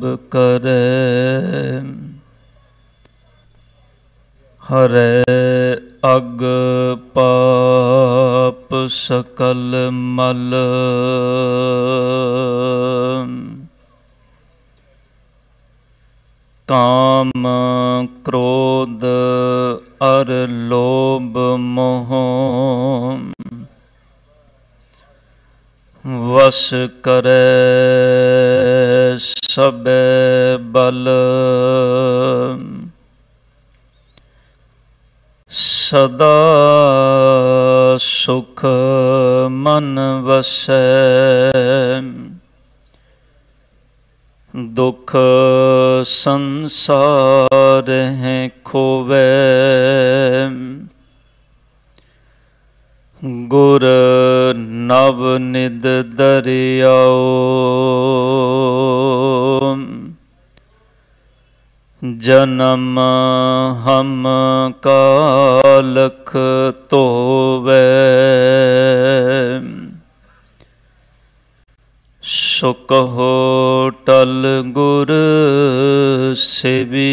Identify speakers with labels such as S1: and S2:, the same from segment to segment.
S1: ਸਭ ਕਰੈ ਹਰੈ ਅਗ ਪਾਪ ਸਕਲ ਮਲ ਕਾਮ ਕ੍ਰੋਧ ਅਰ ਲੋਭ ਮੋਹ ਵਸ ਕਰੈ ਸਬੈ ਬਲ ਸਦਾ ਸੁਖ ਮਨ ਵਸੈ ਦੁਖ ਸੰਸਾਰ ਹੈ ਖੋਵੇ ਗੁਰ ਨਵ ਨਿਦ ਦਰਿਆਓ ਜਨਮ ਹਮ ਕਾਲਖ ਤੋਵੇ ਸੁਖ ਹੋ ਟਲ ਗੁਰ ਸੇਵੀਐ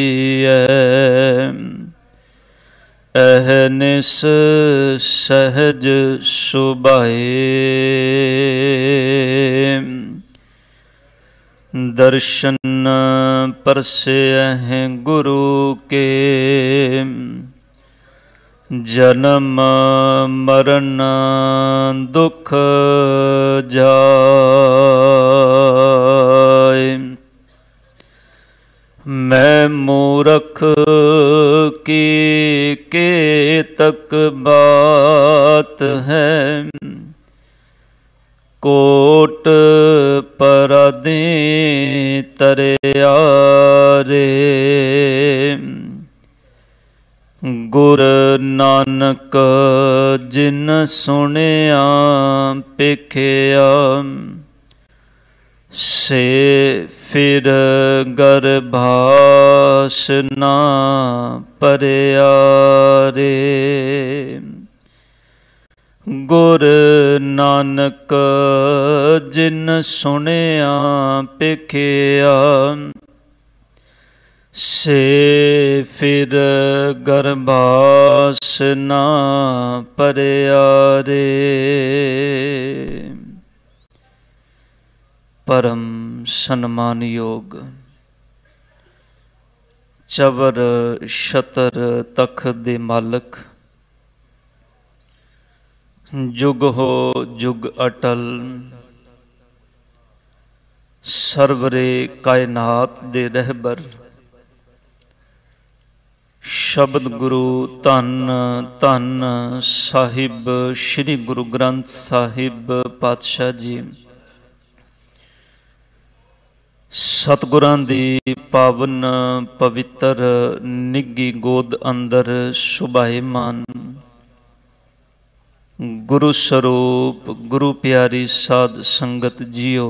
S1: ਅਹਨਿਸ ਸਹਜ ਸੁਭਾਏ ਦਰਸ਼ਨ ਪਰਸਿਐ ਗੁਰੂ ਕੇ ਜਨਮ ਮਰਨ ਦੁਖ ਜਾਏ ਮੈਂ ਮੂਰਖ ਕੀ ਕੇ ਤਕ ਬਾਤ ਹੈ ਕੋਟ ਪਰਦੇ ਤਰਿਆ ਰੇ ਗੁਰ ਨਾਨਕ ਜਿਨ ਸੁਣਿਆ ਪੇਖਿਆ ਸੇ ਫਿਰ ਗਰਭਾਸ ਨਾ ਪਰਿਆ ਰੇ ਗੁਰ ਨਾਨਕ ਜਿਨ ਸੁਣਿਆ ਪਖਿਆ ਸੇ ਫਿਰ ਗਰਬਾਸ ਨਾ ਪਰਿਆ ਰੇ ਪਰਮ ਸਨਮਾਨਯੋਗ ਚਵਰ ਸ਼ਤਰ ਤਖ ਦੇ ਮਾਲਕ ਜੁਗ ਹੋ ਜੁਗ ਅਟਲ ਸਰਵਰੇ ਕਾਇਨਾਤ ਦੇ ਰਹਿਬਰ ਸ਼ਬਦ ਗੁਰੂ ਧੰਨ ਧੰਨ ਸਾਹਿਬ ਸ੍ਰੀ ਗੁਰੂ ਗ੍ਰੰਥ ਸਾਹਿਬ ਪਾਤਸ਼ਾਹ ਜੀ ਸਤਗੁਰਾਂ ਦੀ ਪਾਵਨ ਪਵਿੱਤਰ ਨਿੱਗੀ ਗੋਦ ਅੰਦਰ ਸੁਭਾਏ ਮਾਨ गुरु स्वरूप गुरु प्यारी साध संगत जियो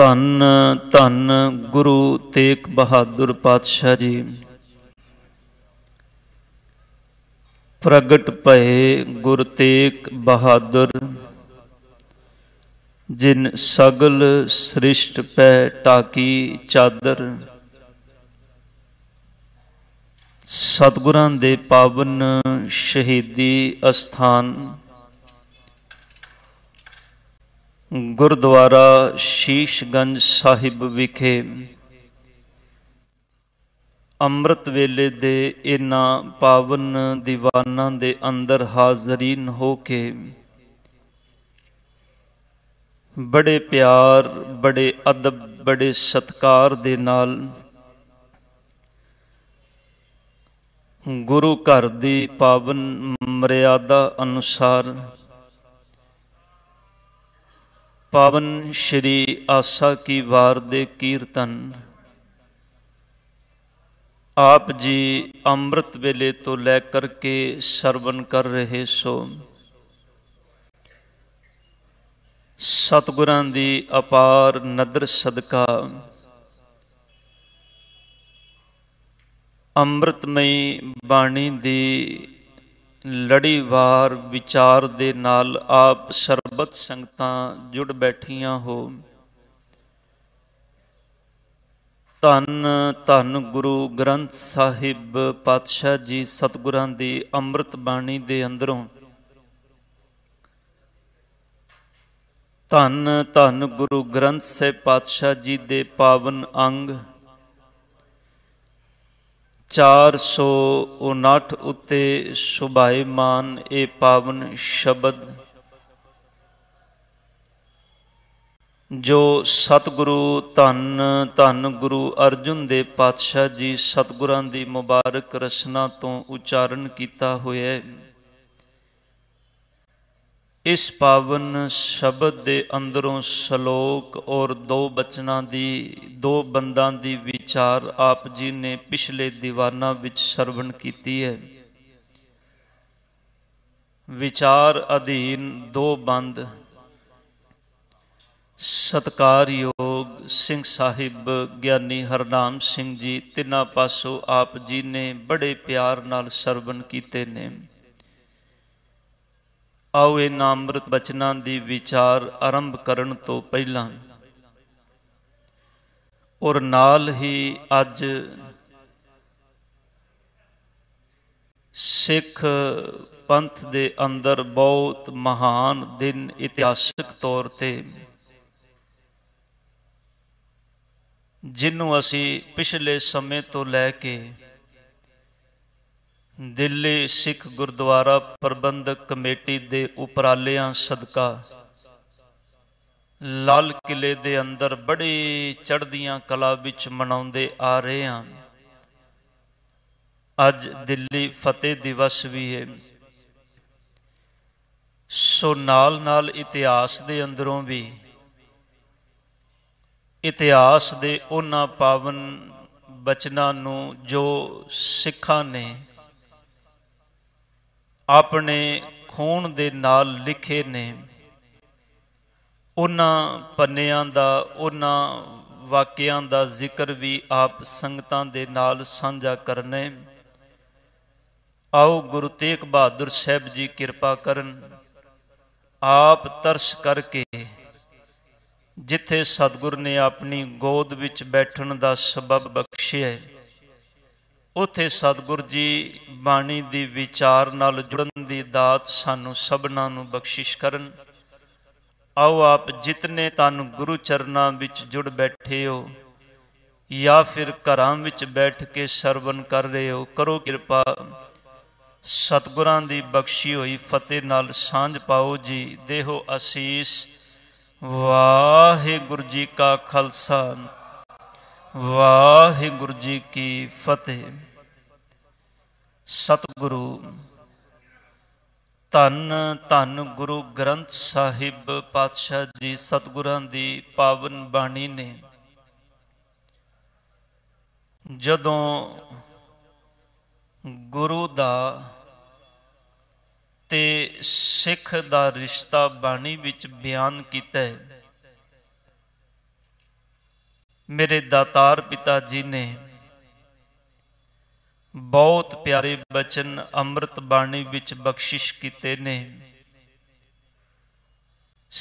S1: धन धन गुरु तेग बहादुर पातशाह जी प्रगट पे गुरु तेग बहादुर जिन सगल सृष्ट पै टाकी चादर ਸਤਿਗੁਰਾਂ ਦੇ ਪਾਵਨ ਸ਼ਹੀਦੀ ਅਸਥਾਨ ਗੁਰਦੁਆਰਾ ਸ਼ੀਸ਼ਗੰਜ ਸਾਹਿਬ ਵਿਖੇ ਅੰਮ੍ਰਿਤ ਵੇਲੇ ਦੇ ਇਨਾ ਪਾਵਨ ਦੀਵਾਨਾਂ ਦੇ ਅੰਦਰ ਹਾਜ਼ਰੀਨ ਹੋ ਕੇ ਬੜੇ ਪਿਆਰ ਬੜੇ ਅਦਬ ਬੜੇ ਸਤਕਾਰ ਦੇ ਨਾਲ ਗੁਰੂ ਘਰ ਦੀ ਪਾਵਨ ਮਰਿਆਦਾ ਅਨੁਸਾਰ ਪਾਵਨ ਸ਼੍ਰੀ ਆਸਾ ਕੀ ਵਾਰ ਦੇ ਕੀਰਤਨ ਆਪ ਜੀ ਅੰਮ੍ਰਿਤ ਵੇਲੇ ਤੋਂ ਲੈ ਕਰਕੇ ਸਰਵਨ ਕਰ ਰਹੇ ਸੋ ਸਤਗੁਰਾਂ ਦੀ ਅਪਾਰ ਨਦਰ ਸਦਕਾ ਅੰਮ੍ਰਿਤਮਈ ਬਾਣੀ ਦੀ ਲੜੀਵਾਰ ਵਿਚਾਰ ਦੇ ਨਾਲ ਆਪ ਸਰਬਤ ਸੰਗਤਾਂ ਜੁੜ ਬੈਠੀਆਂ ਹੋ ਧੰਨ ਧੰਨ ਗੁਰੂ ਗ੍ਰੰਥ ਸਾਹਿਬ ਪਾਤਸ਼ਾਹ ਜੀ ਸਤਿਗੁਰਾਂ ਦੀ ਅੰਮ੍ਰਿਤ ਬਾਣੀ ਦੇ ਅੰਦਰੋਂ ਧੰਨ ਧੰਨ ਗੁਰੂ ਗ੍ਰੰਥ ਸਾਹਿਬ ਪਾਤਸ਼ਾਹ ਜੀ ਦੇ ਪਾਵਨ ਅੰਗ 459 ਉੱਤੇ ਸੁਭਾਇਮਾਨ ਇਹ ਪਾਵਨ ਸ਼ਬਦ ਜੋ ਸਤਿਗੁਰੂ ਧੰਨ ਧੰਨ ਗੁਰੂ ਅਰਜੁਨ ਦੇ ਪਾਤਸ਼ਾਹ ਜੀ ਸਤਿਗੁਰਾਂ ਦੀ ਮੁਬਾਰਕ ਰਚਨਾ ਤੋਂ ਉਚਾਰਨ ਕੀਤਾ ਹੋਇਆ ਹੈ ਇਸ ਪਾਵਨ ਸ਼ਬਦ ਦੇ ਅੰਦਰੋਂ ਸ਼ਲੋਕ ਔਰ ਦੋ ਬਚਨਾਂ ਦੀ ਦੋ ਬੰਦਾਂ ਦੀ ਵਿਚਾਰ ਆਪ ਜੀ ਨੇ ਪਿਛਲੇ ਦੀਵਾਨਾ ਵਿੱਚ ਸਰਵਣ ਕੀਤੀ ਹੈ ਵਿਚਾਰ ਅਧੀਨ ਦੋ ਬੰਦ ਸਤਕਾਰਯੋਗ ਸਿੰਘ ਸਾਹਿਬ ਗਿਆਨੀ ਹਰਨਾਮ ਸਿੰਘ ਜੀ ਤਿੰਨਾਂ ਪਾਸੋਂ ਆਪ ਜੀ ਨੇ ਬੜੇ ਪਿਆਰ ਨਾਲ ਸਰਵਣ ਕੀਤੇ ਨੇ ਆਓ ਇਹ ਨਾਮਰਤ ਬਚਨਾਂ ਦੀ ਵਿਚਾਰ ਆਰੰਭ ਕਰਨ ਤੋਂ ਪਹਿਲਾਂ ਔਰ ਨਾਲ ਹੀ ਅੱਜ ਸਿੱਖ ਪੰਥ ਦੇ ਅੰਦਰ ਬਹੁਤ ਮਹਾਨ ਦਿਨ ਇਤਿਹਾਸਿਕ ਤੌਰ ਤੇ ਜਿੰਨੂੰ ਅਸੀਂ ਪਿਛਲੇ ਸਮੇਂ ਤੋਂ ਲੈ ਕੇ ਦਿੱਲੀ ਸਿੱਖ ਗੁਰਦੁਆਰਾ ਪ੍ਰਬੰਧਕ ਕਮੇਟੀ ਦੇ ਉਪਰਾਲਿਆਂ ਸਦਕਾ ਲਾਲ ਕਿਲੇ ਦੇ ਅੰਦਰ ਬੜੀ ਚੜ੍ਹਦੀਆਂ ਕਲਾ ਵਿੱਚ ਮਨਾਉਂਦੇ ਆ ਰਹੇ ਹਾਂ ਅੱਜ ਦਿੱਲੀ ਫਤਿਹ ਦਿਵਸ ਵੀ ਹੈ ਸੋ ਨਾਲ ਨਾਲ ਇਤਿਹਾਸ ਦੇ ਅੰਦਰੋਂ ਵੀ ਇਤਿਹਾਸ ਦੇ ਉਹਨਾਂ ਪਾਵਨ ਬਚਨਾਂ ਨੂੰ ਜੋ ਸਿੱਖਾਂ ਨੇ ਆਪਣੇ ਖੂਨ ਦੇ ਨਾਲ ਲਿਖੇ ਨੇ ਉਹਨਾਂ ਪੰਨਿਆਂ ਦਾ ਉਹਨਾਂ ਵਾਕਿਆਂ ਦਾ ਜ਼ਿਕਰ ਵੀ ਆਪ ਸੰਗਤਾਂ ਦੇ ਨਾਲ ਸਾਂਝਾ ਕਰਨੇ ਆਓ ਗੁਰੂ ਤੇਗ ਬਹਾਦਰ ਸਾਹਿਬ ਜੀ ਕਿਰਪਾ ਕਰਨ ਆਪ ਤਰਸ ਕਰਕੇ ਜਿੱਥੇ ਸਤਿਗੁਰ ਨੇ ਆਪਣੀ ਗੋਦ ਵਿੱਚ ਬੈਠਣ ਦਾ ਸਬਬ ਬਖਸ਼ਿਆ ਹੈ ਉਥੇ ਸਤਿਗੁਰ ਜੀ ਬਾਣੀ ਦੀ ਵਿਚਾਰ ਨਾਲ ਜੁੜਨ ਦੀ ਦਾਤ ਸਾਨੂੰ ਸਭਨਾਂ ਨੂੰ ਬਖਸ਼ਿਸ਼ ਕਰਨ ਆਓ ਆਪ ਜਿਤਨੇ ਤਨ ਗੁਰੂ ਚਰਨਾਂ ਵਿੱਚ ਜੁੜ ਬੈਠੇ ਹੋ ਜਾਂ ਫਿਰ ਘਰਾਂ ਵਿੱਚ ਬੈਠ ਕੇ ਸਰਵਨ ਕਰ ਰਹੇ ਹੋ ਕਰੋ ਕਿਰਪਾ ਸਤਿਗੁਰਾਂ ਦੀ ਬਖਸ਼ੀ ਹੋਈ ਫਤਿਹ ਨਾਲ ਸਾਂਝ ਪਾਓ ਜੀ ਦੇਹੋ ਅਸੀਸ ਵਾਹਿਗੁਰੂ ਜੀ ਕਾ ਖਾਲਸਾ ਵਾਹਿਗੁਰੂ ਜੀ ਕੀ ਫਤਿਹ ਸਤਿਗੁਰੂ ਧੰਨ ਧੰਨ ਗੁਰੂ ਗ੍ਰੰਥ ਸਾਹਿਬ ਪਾਤਸ਼ਾਹ ਜੀ ਸਤਿਗੁਰਾਂ ਦੀ ਪਾਵਨ ਬਾਣੀ ਨੇ ਜਦੋਂ ਗੁਰੂ ਦਾ ਤੇ ਸਿੱਖ ਦਾ ਰਿਸ਼ਤਾ ਬਾਣੀ ਵਿੱਚ ਬਿਆਨ ਕੀਤਾ ਹੈ ਮੇਰੇ ਦਾਤਾਰ ਪਿਤਾ ਜੀ ਨੇ ਬਹੁਤ ਪਿਆਰੇ ਬਚਨ ਅੰਮ੍ਰਿਤ ਬਾਣੀ ਵਿੱਚ ਬਖਸ਼ਿਸ਼ ਕੀਤੇ ਨੇ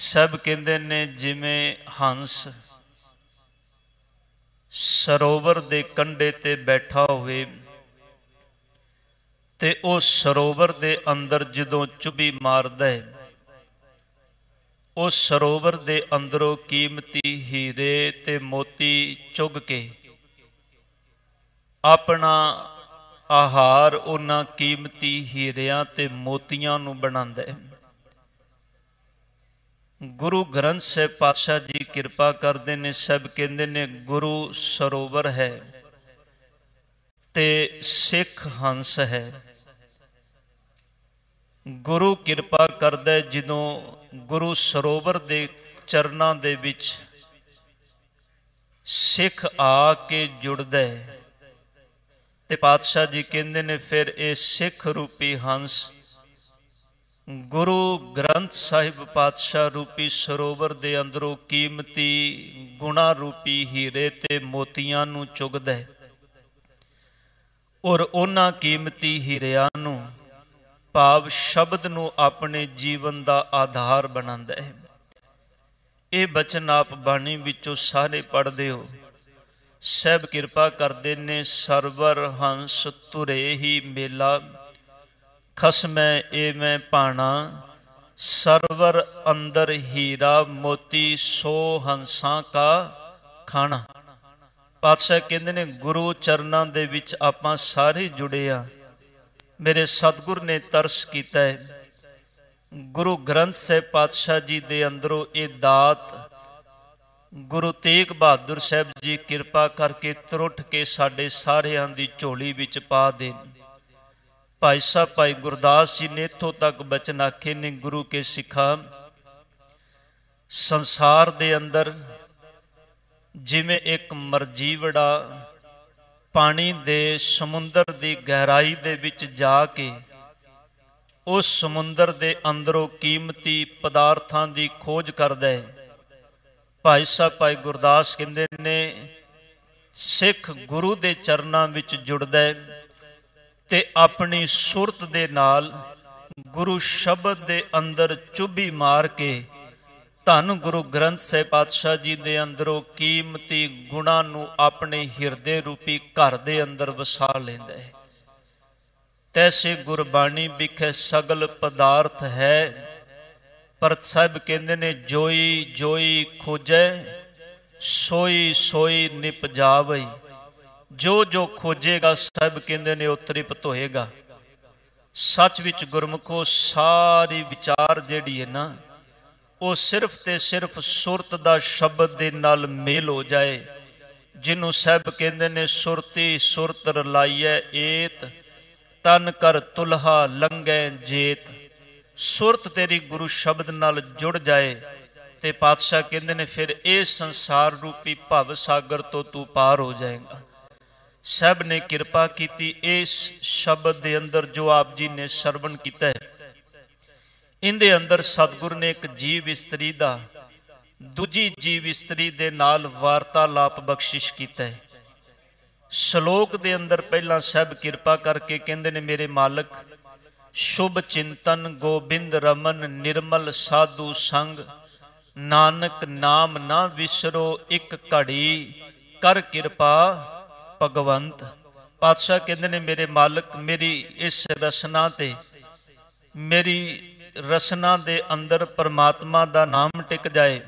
S1: ਸਭ ਕਹਿੰਦੇ ਨੇ ਜਿਵੇਂ ਹੰਸ ਸਰੋਵਰ ਦੇ ਕੰਢੇ ਤੇ ਬੈਠਾ ਹੋਵੇ ਤੇ ਉਹ ਸਰੋਵਰ ਦੇ ਅੰਦਰ ਜਦੋਂ ਚੁਬੀ ਮਾਰਦਾ ਹੈ ਉਸ ਸਰੋਵਰ ਦੇ ਅੰਦਰੋਂ ਕੀਮਤੀ ਹੀਰੇ ਤੇ ਮੋਤੀ ਚੁਗ ਕੇ ਆਪਣਾ ਆਹਾਰ ਉਹਨਾਂ ਕੀਮਤੀ ਹੀਰਿਆਂ ਤੇ ਮੋਤੀਆਂ ਨੂੰ ਬਣਾਉਂਦਾ ਹੈ ਗੁਰੂ ਗ੍ਰੰਥ ਸਾਹਿਬ ਪਾਤਸ਼ਾਹ ਜੀ ਕਿਰਪਾ ਕਰਦੇ ਨੇ ਸਭ ਕਹਿੰਦੇ ਨੇ ਗੁਰੂ ਸਰੋਵਰ ਹੈ ਤੇ ਸਿੱਖ ਹੰਸ ਹੈ ਗੁਰੂ ਕਿਰਪਾ ਕਰਦਾ ਜਦੋਂ ਗੁਰੂ ਸਰੋਵਰ ਦੇ ਚਰਨਾਂ ਦੇ ਵਿੱਚ ਸਿੱਖ ਆ ਕੇ ਜੁੜਦਾ ਹੈ ਤੇ ਪਾਤਸ਼ਾਹ ਜੀ ਕਹਿੰਦੇ ਨੇ ਫਿਰ ਇਹ ਸਿੱਖ ਰੂਪੀ ਹੰਸ ਗੁਰੂ ਗ੍ਰੰਥ ਸਾਹਿਬ ਪਾਤਸ਼ਾਹ ਰੂਪੀ ਸਰੋਵਰ ਦੇ ਅੰਦਰੋਂ ਕੀਮਤੀ ਗੁਣਾ ਰੂਪੀ ਹੀਰੇ ਤੇ ਮੋਤੀਆਂ ਨੂੰ ਚੁਗਦਾ ਹੈ ਔਰ ਉਹਨਾਂ ਕੀਮਤੀ ਹੀਰਿਆਂ ਨੂੰ ਭਾਵ ਸ਼ਬਦ ਨੂੰ ਆਪਣੇ ਜੀਵਨ ਦਾ ਆਧਾਰ ਬਣਾਉਂਦਾ ਹੈ ਇਹ ਬਚਨ ਆਪ ਬਾਣੀ ਵਿੱਚੋਂ ਸਾਰੇ ਪੜਦੇ ਹੋ ਸਹਿਬ ਕਿਰਪਾ ਕਰਦੇ ਨੇ ਸਰਵਰ ਹੰਸ ਤੁਰੇ ਹੀ ਮੇਲਾ ਖਸਮੈ ਏ ਮੈਂ ਪਾਣਾ ਸਰਵਰ ਅੰਦਰ ਹੀਰਾ ਮੋਤੀ ਸੋ ਹੰਸਾਂ ਕਾ ਖਾਣਾ ਪਾਤਸ਼ਾਹ ਕਹਿੰਦੇ ਨੇ ਗੁਰੂ ਚਰਨਾਂ ਦੇ ਵਿੱਚ ਆਪਾਂ ਸਾਰੇ ਜੁੜੇ ਆ ਮੇਰੇ ਸਤਿਗੁਰ ਨੇ ਤਰਸ ਕੀਤਾ ਹੈ ਗੁਰੂ ਗ੍ਰੰਥ ਸਾਹਿਬ ਪਾਤਸ਼ਾਹ ਜੀ ਦੇ ਅੰਦਰੋਂ ਇਹ ਦਾਤ ਗੁਰੂ ਤੇਗ ਬਹਾਦਰ ਸਾਹਿਬ ਜੀ ਕਿਰਪਾ ਕਰਕੇ ਤਰੁੱਠ ਕੇ ਸਾਡੇ ਸਾਰਿਆਂ ਦੀ ਝੋਲੀ ਵਿੱਚ ਪਾ ਦੇ ਭਾਈ ਸਾਹਿਬ ਭਾਈ ਗੁਰਦਾਸ ਜੀ ਨੇ ਇਥੋਂ ਤੱਕ ਬਚਨ ਆਖੇ ਨੇ ਗੁਰੂ ਕੇ ਸਿਖਾ ਸੰਸਾਰ ਦੇ ਅੰਦਰ ਜਿਵੇਂ ਇੱਕ ਮਰਜੀਵੜਾ ਪਾਣੀ ਦੇ ਸਮੁੰਦਰ ਦੀ ਗਹਿਰਾਈ ਦੇ ਵਿੱਚ ਜਾ ਕੇ ਉਸ ਸਮੁੰਦਰ ਦੇ ਅੰਦਰੋਂ ਕੀਮਤੀ ਪਦਾਰਥਾਂ ਦੀ ਖੋਜ ਕਰਦਾ ਹੈ ਭਾਈ ਸਾਹਿਬ ਭਾਈ ਗੁਰਦਾਸ ਕਹਿੰਦੇ ਨੇ ਸਿੱਖ ਗੁਰੂ ਦੇ ਚਰਨਾਂ ਵਿੱਚ ਜੁੜਦਾ ਹੈ ਤੇ ਆਪਣੀ ਸੁਰਤ ਦੇ ਨਾਲ ਗੁਰੂ ਸ਼ਬਦ ਦੇ ਅੰਦਰ ਚੁੱਭੀ ਮਾਰ ਕੇ ਧੰਨ ਗੁਰੂ ਗ੍ਰੰਥ ਸਾਹਿਬ ਪਾਤਸ਼ਾਹ ਜੀ ਦੇ ਅੰਦਰੋਂ ਕੀਮਤੀ ਗੁਣਾ ਨੂੰ ਆਪਣੇ ਹਿਰਦੇ ਰੂਪੀ ਘਰ ਦੇ ਅੰਦਰ ਵਸਾ ਲੈਂਦਾ ਹੈ ਤੈਸੇ ਗੁਰਬਾਣੀ ਵਿਖੇ ਸਗਲ ਪਦਾਰਥ ਹੈ ਪਰ ਸਾਹਿਬ ਕਹਿੰਦੇ ਨੇ ਜੋਈ ਜੋਈ ਖੋਜੈ ਸੋਈ ਸੋਈ ਨਿਪ ਜੋ ਜੋ ਖੋਜੇਗਾ ਸਭ ਕਹਿੰਦੇ ਨੇ ਉਤਰੀ ਪਤੋਏਗਾ ਹੋਏਗਾ ਸੱਚ ਵਿੱਚ ਗੁਰਮਖੋ ਸਾਰੀ ਵਿਚਾਰ ਜਿਹੜੀ ਹੈ ਨਾ ਉਹ ਸਿਰਫ ਤੇ ਸਿਰਫ ਸੁਰਤ ਦਾ ਸ਼ਬਦ ਦੇ ਨਾਲ ਮੇਲ ਹੋ ਜਾਏ ਜਿਹਨੂੰ ਸਹਿਬ ਕਹਿੰਦੇ ਨੇ ਸੁਰਤੀ ਸੁਰਤ ਰਲਾਈਐ ਏਤ ਤਨ ਕਰ ਤੁਲਹਾ ਲੰਗੈ ਜੇਤ ਸੁਰਤ ਤੇਰੀ ਗੁਰੂ ਸ਼ਬਦ ਨਾਲ ਜੁੜ ਜਾਏ ਤੇ ਪਾਤਸ਼ਾਹ ਕਹਿੰਦੇ ਨੇ ਫਿਰ ਇਹ ਸੰਸਾਰ ਰੂਪੀ ਭਵ ਸਾਗਰ ਤੋਂ ਤੂੰ ਪਾਰ ਹੋ ਜਾਏਗਾ ਸਭ ਨੇ ਕਿਰਪਾ ਕੀਤੀ ਇਸ ਸ਼ਬਦ ਦੇ ਅੰਦਰ ਜੋ ਆਪ ਜੀ ਨੇ ਸਰਵਣ ਕੀਤਾ ਹੈ ਇਹਦੇ ਅੰਦਰ ਸਤਿਗੁਰ ਨੇ ਇੱਕ ਜੀਵ ਇਸਤਰੀ ਦਾ ਦੂਜੀ ਜੀਵ ਇਸਤਰੀ ਦੇ ਨਾਲ ਵਾਰਤਾਲਾਪ ਬਖਸ਼ਿਸ਼ ਕੀਤਾ ਹੈ ਸ਼ਲੋਕ ਦੇ ਅੰਦਰ ਪਹਿਲਾਂ ਸਭ ਕਿਰਪਾ ਕਰਕੇ ਕਹਿੰਦੇ ਨੇ ਮੇਰੇ ਮਾਲਕ ਸ਼ੁਭ ਚਿੰਤਨ ਗੋਬਿੰਦ ਰਮਨ ਨਿਰਮਲ ਸਾਧੂ ਸੰਗ ਨਾਨਕ ਨਾਮ ਨਾ ਵਿਸਰੋ ਇੱਕ ਘੜੀ ਕਰ ਕਿਰਪਾ ਭਗਵੰਤ ਪਾਤਸ਼ਾਹ ਕਹਿੰਦੇ ਨੇ ਮੇਰੇ ਮਾਲਕ ਮੇਰੀ ਇਸ ਰਸਨਾ ਤੇ ਮੇਰੀ ਰਸਨਾ ਦੇ ਅੰਦਰ ਪਰਮਾਤਮਾ ਦਾ ਨਾਮ ਟਿਕ ਜਾਏ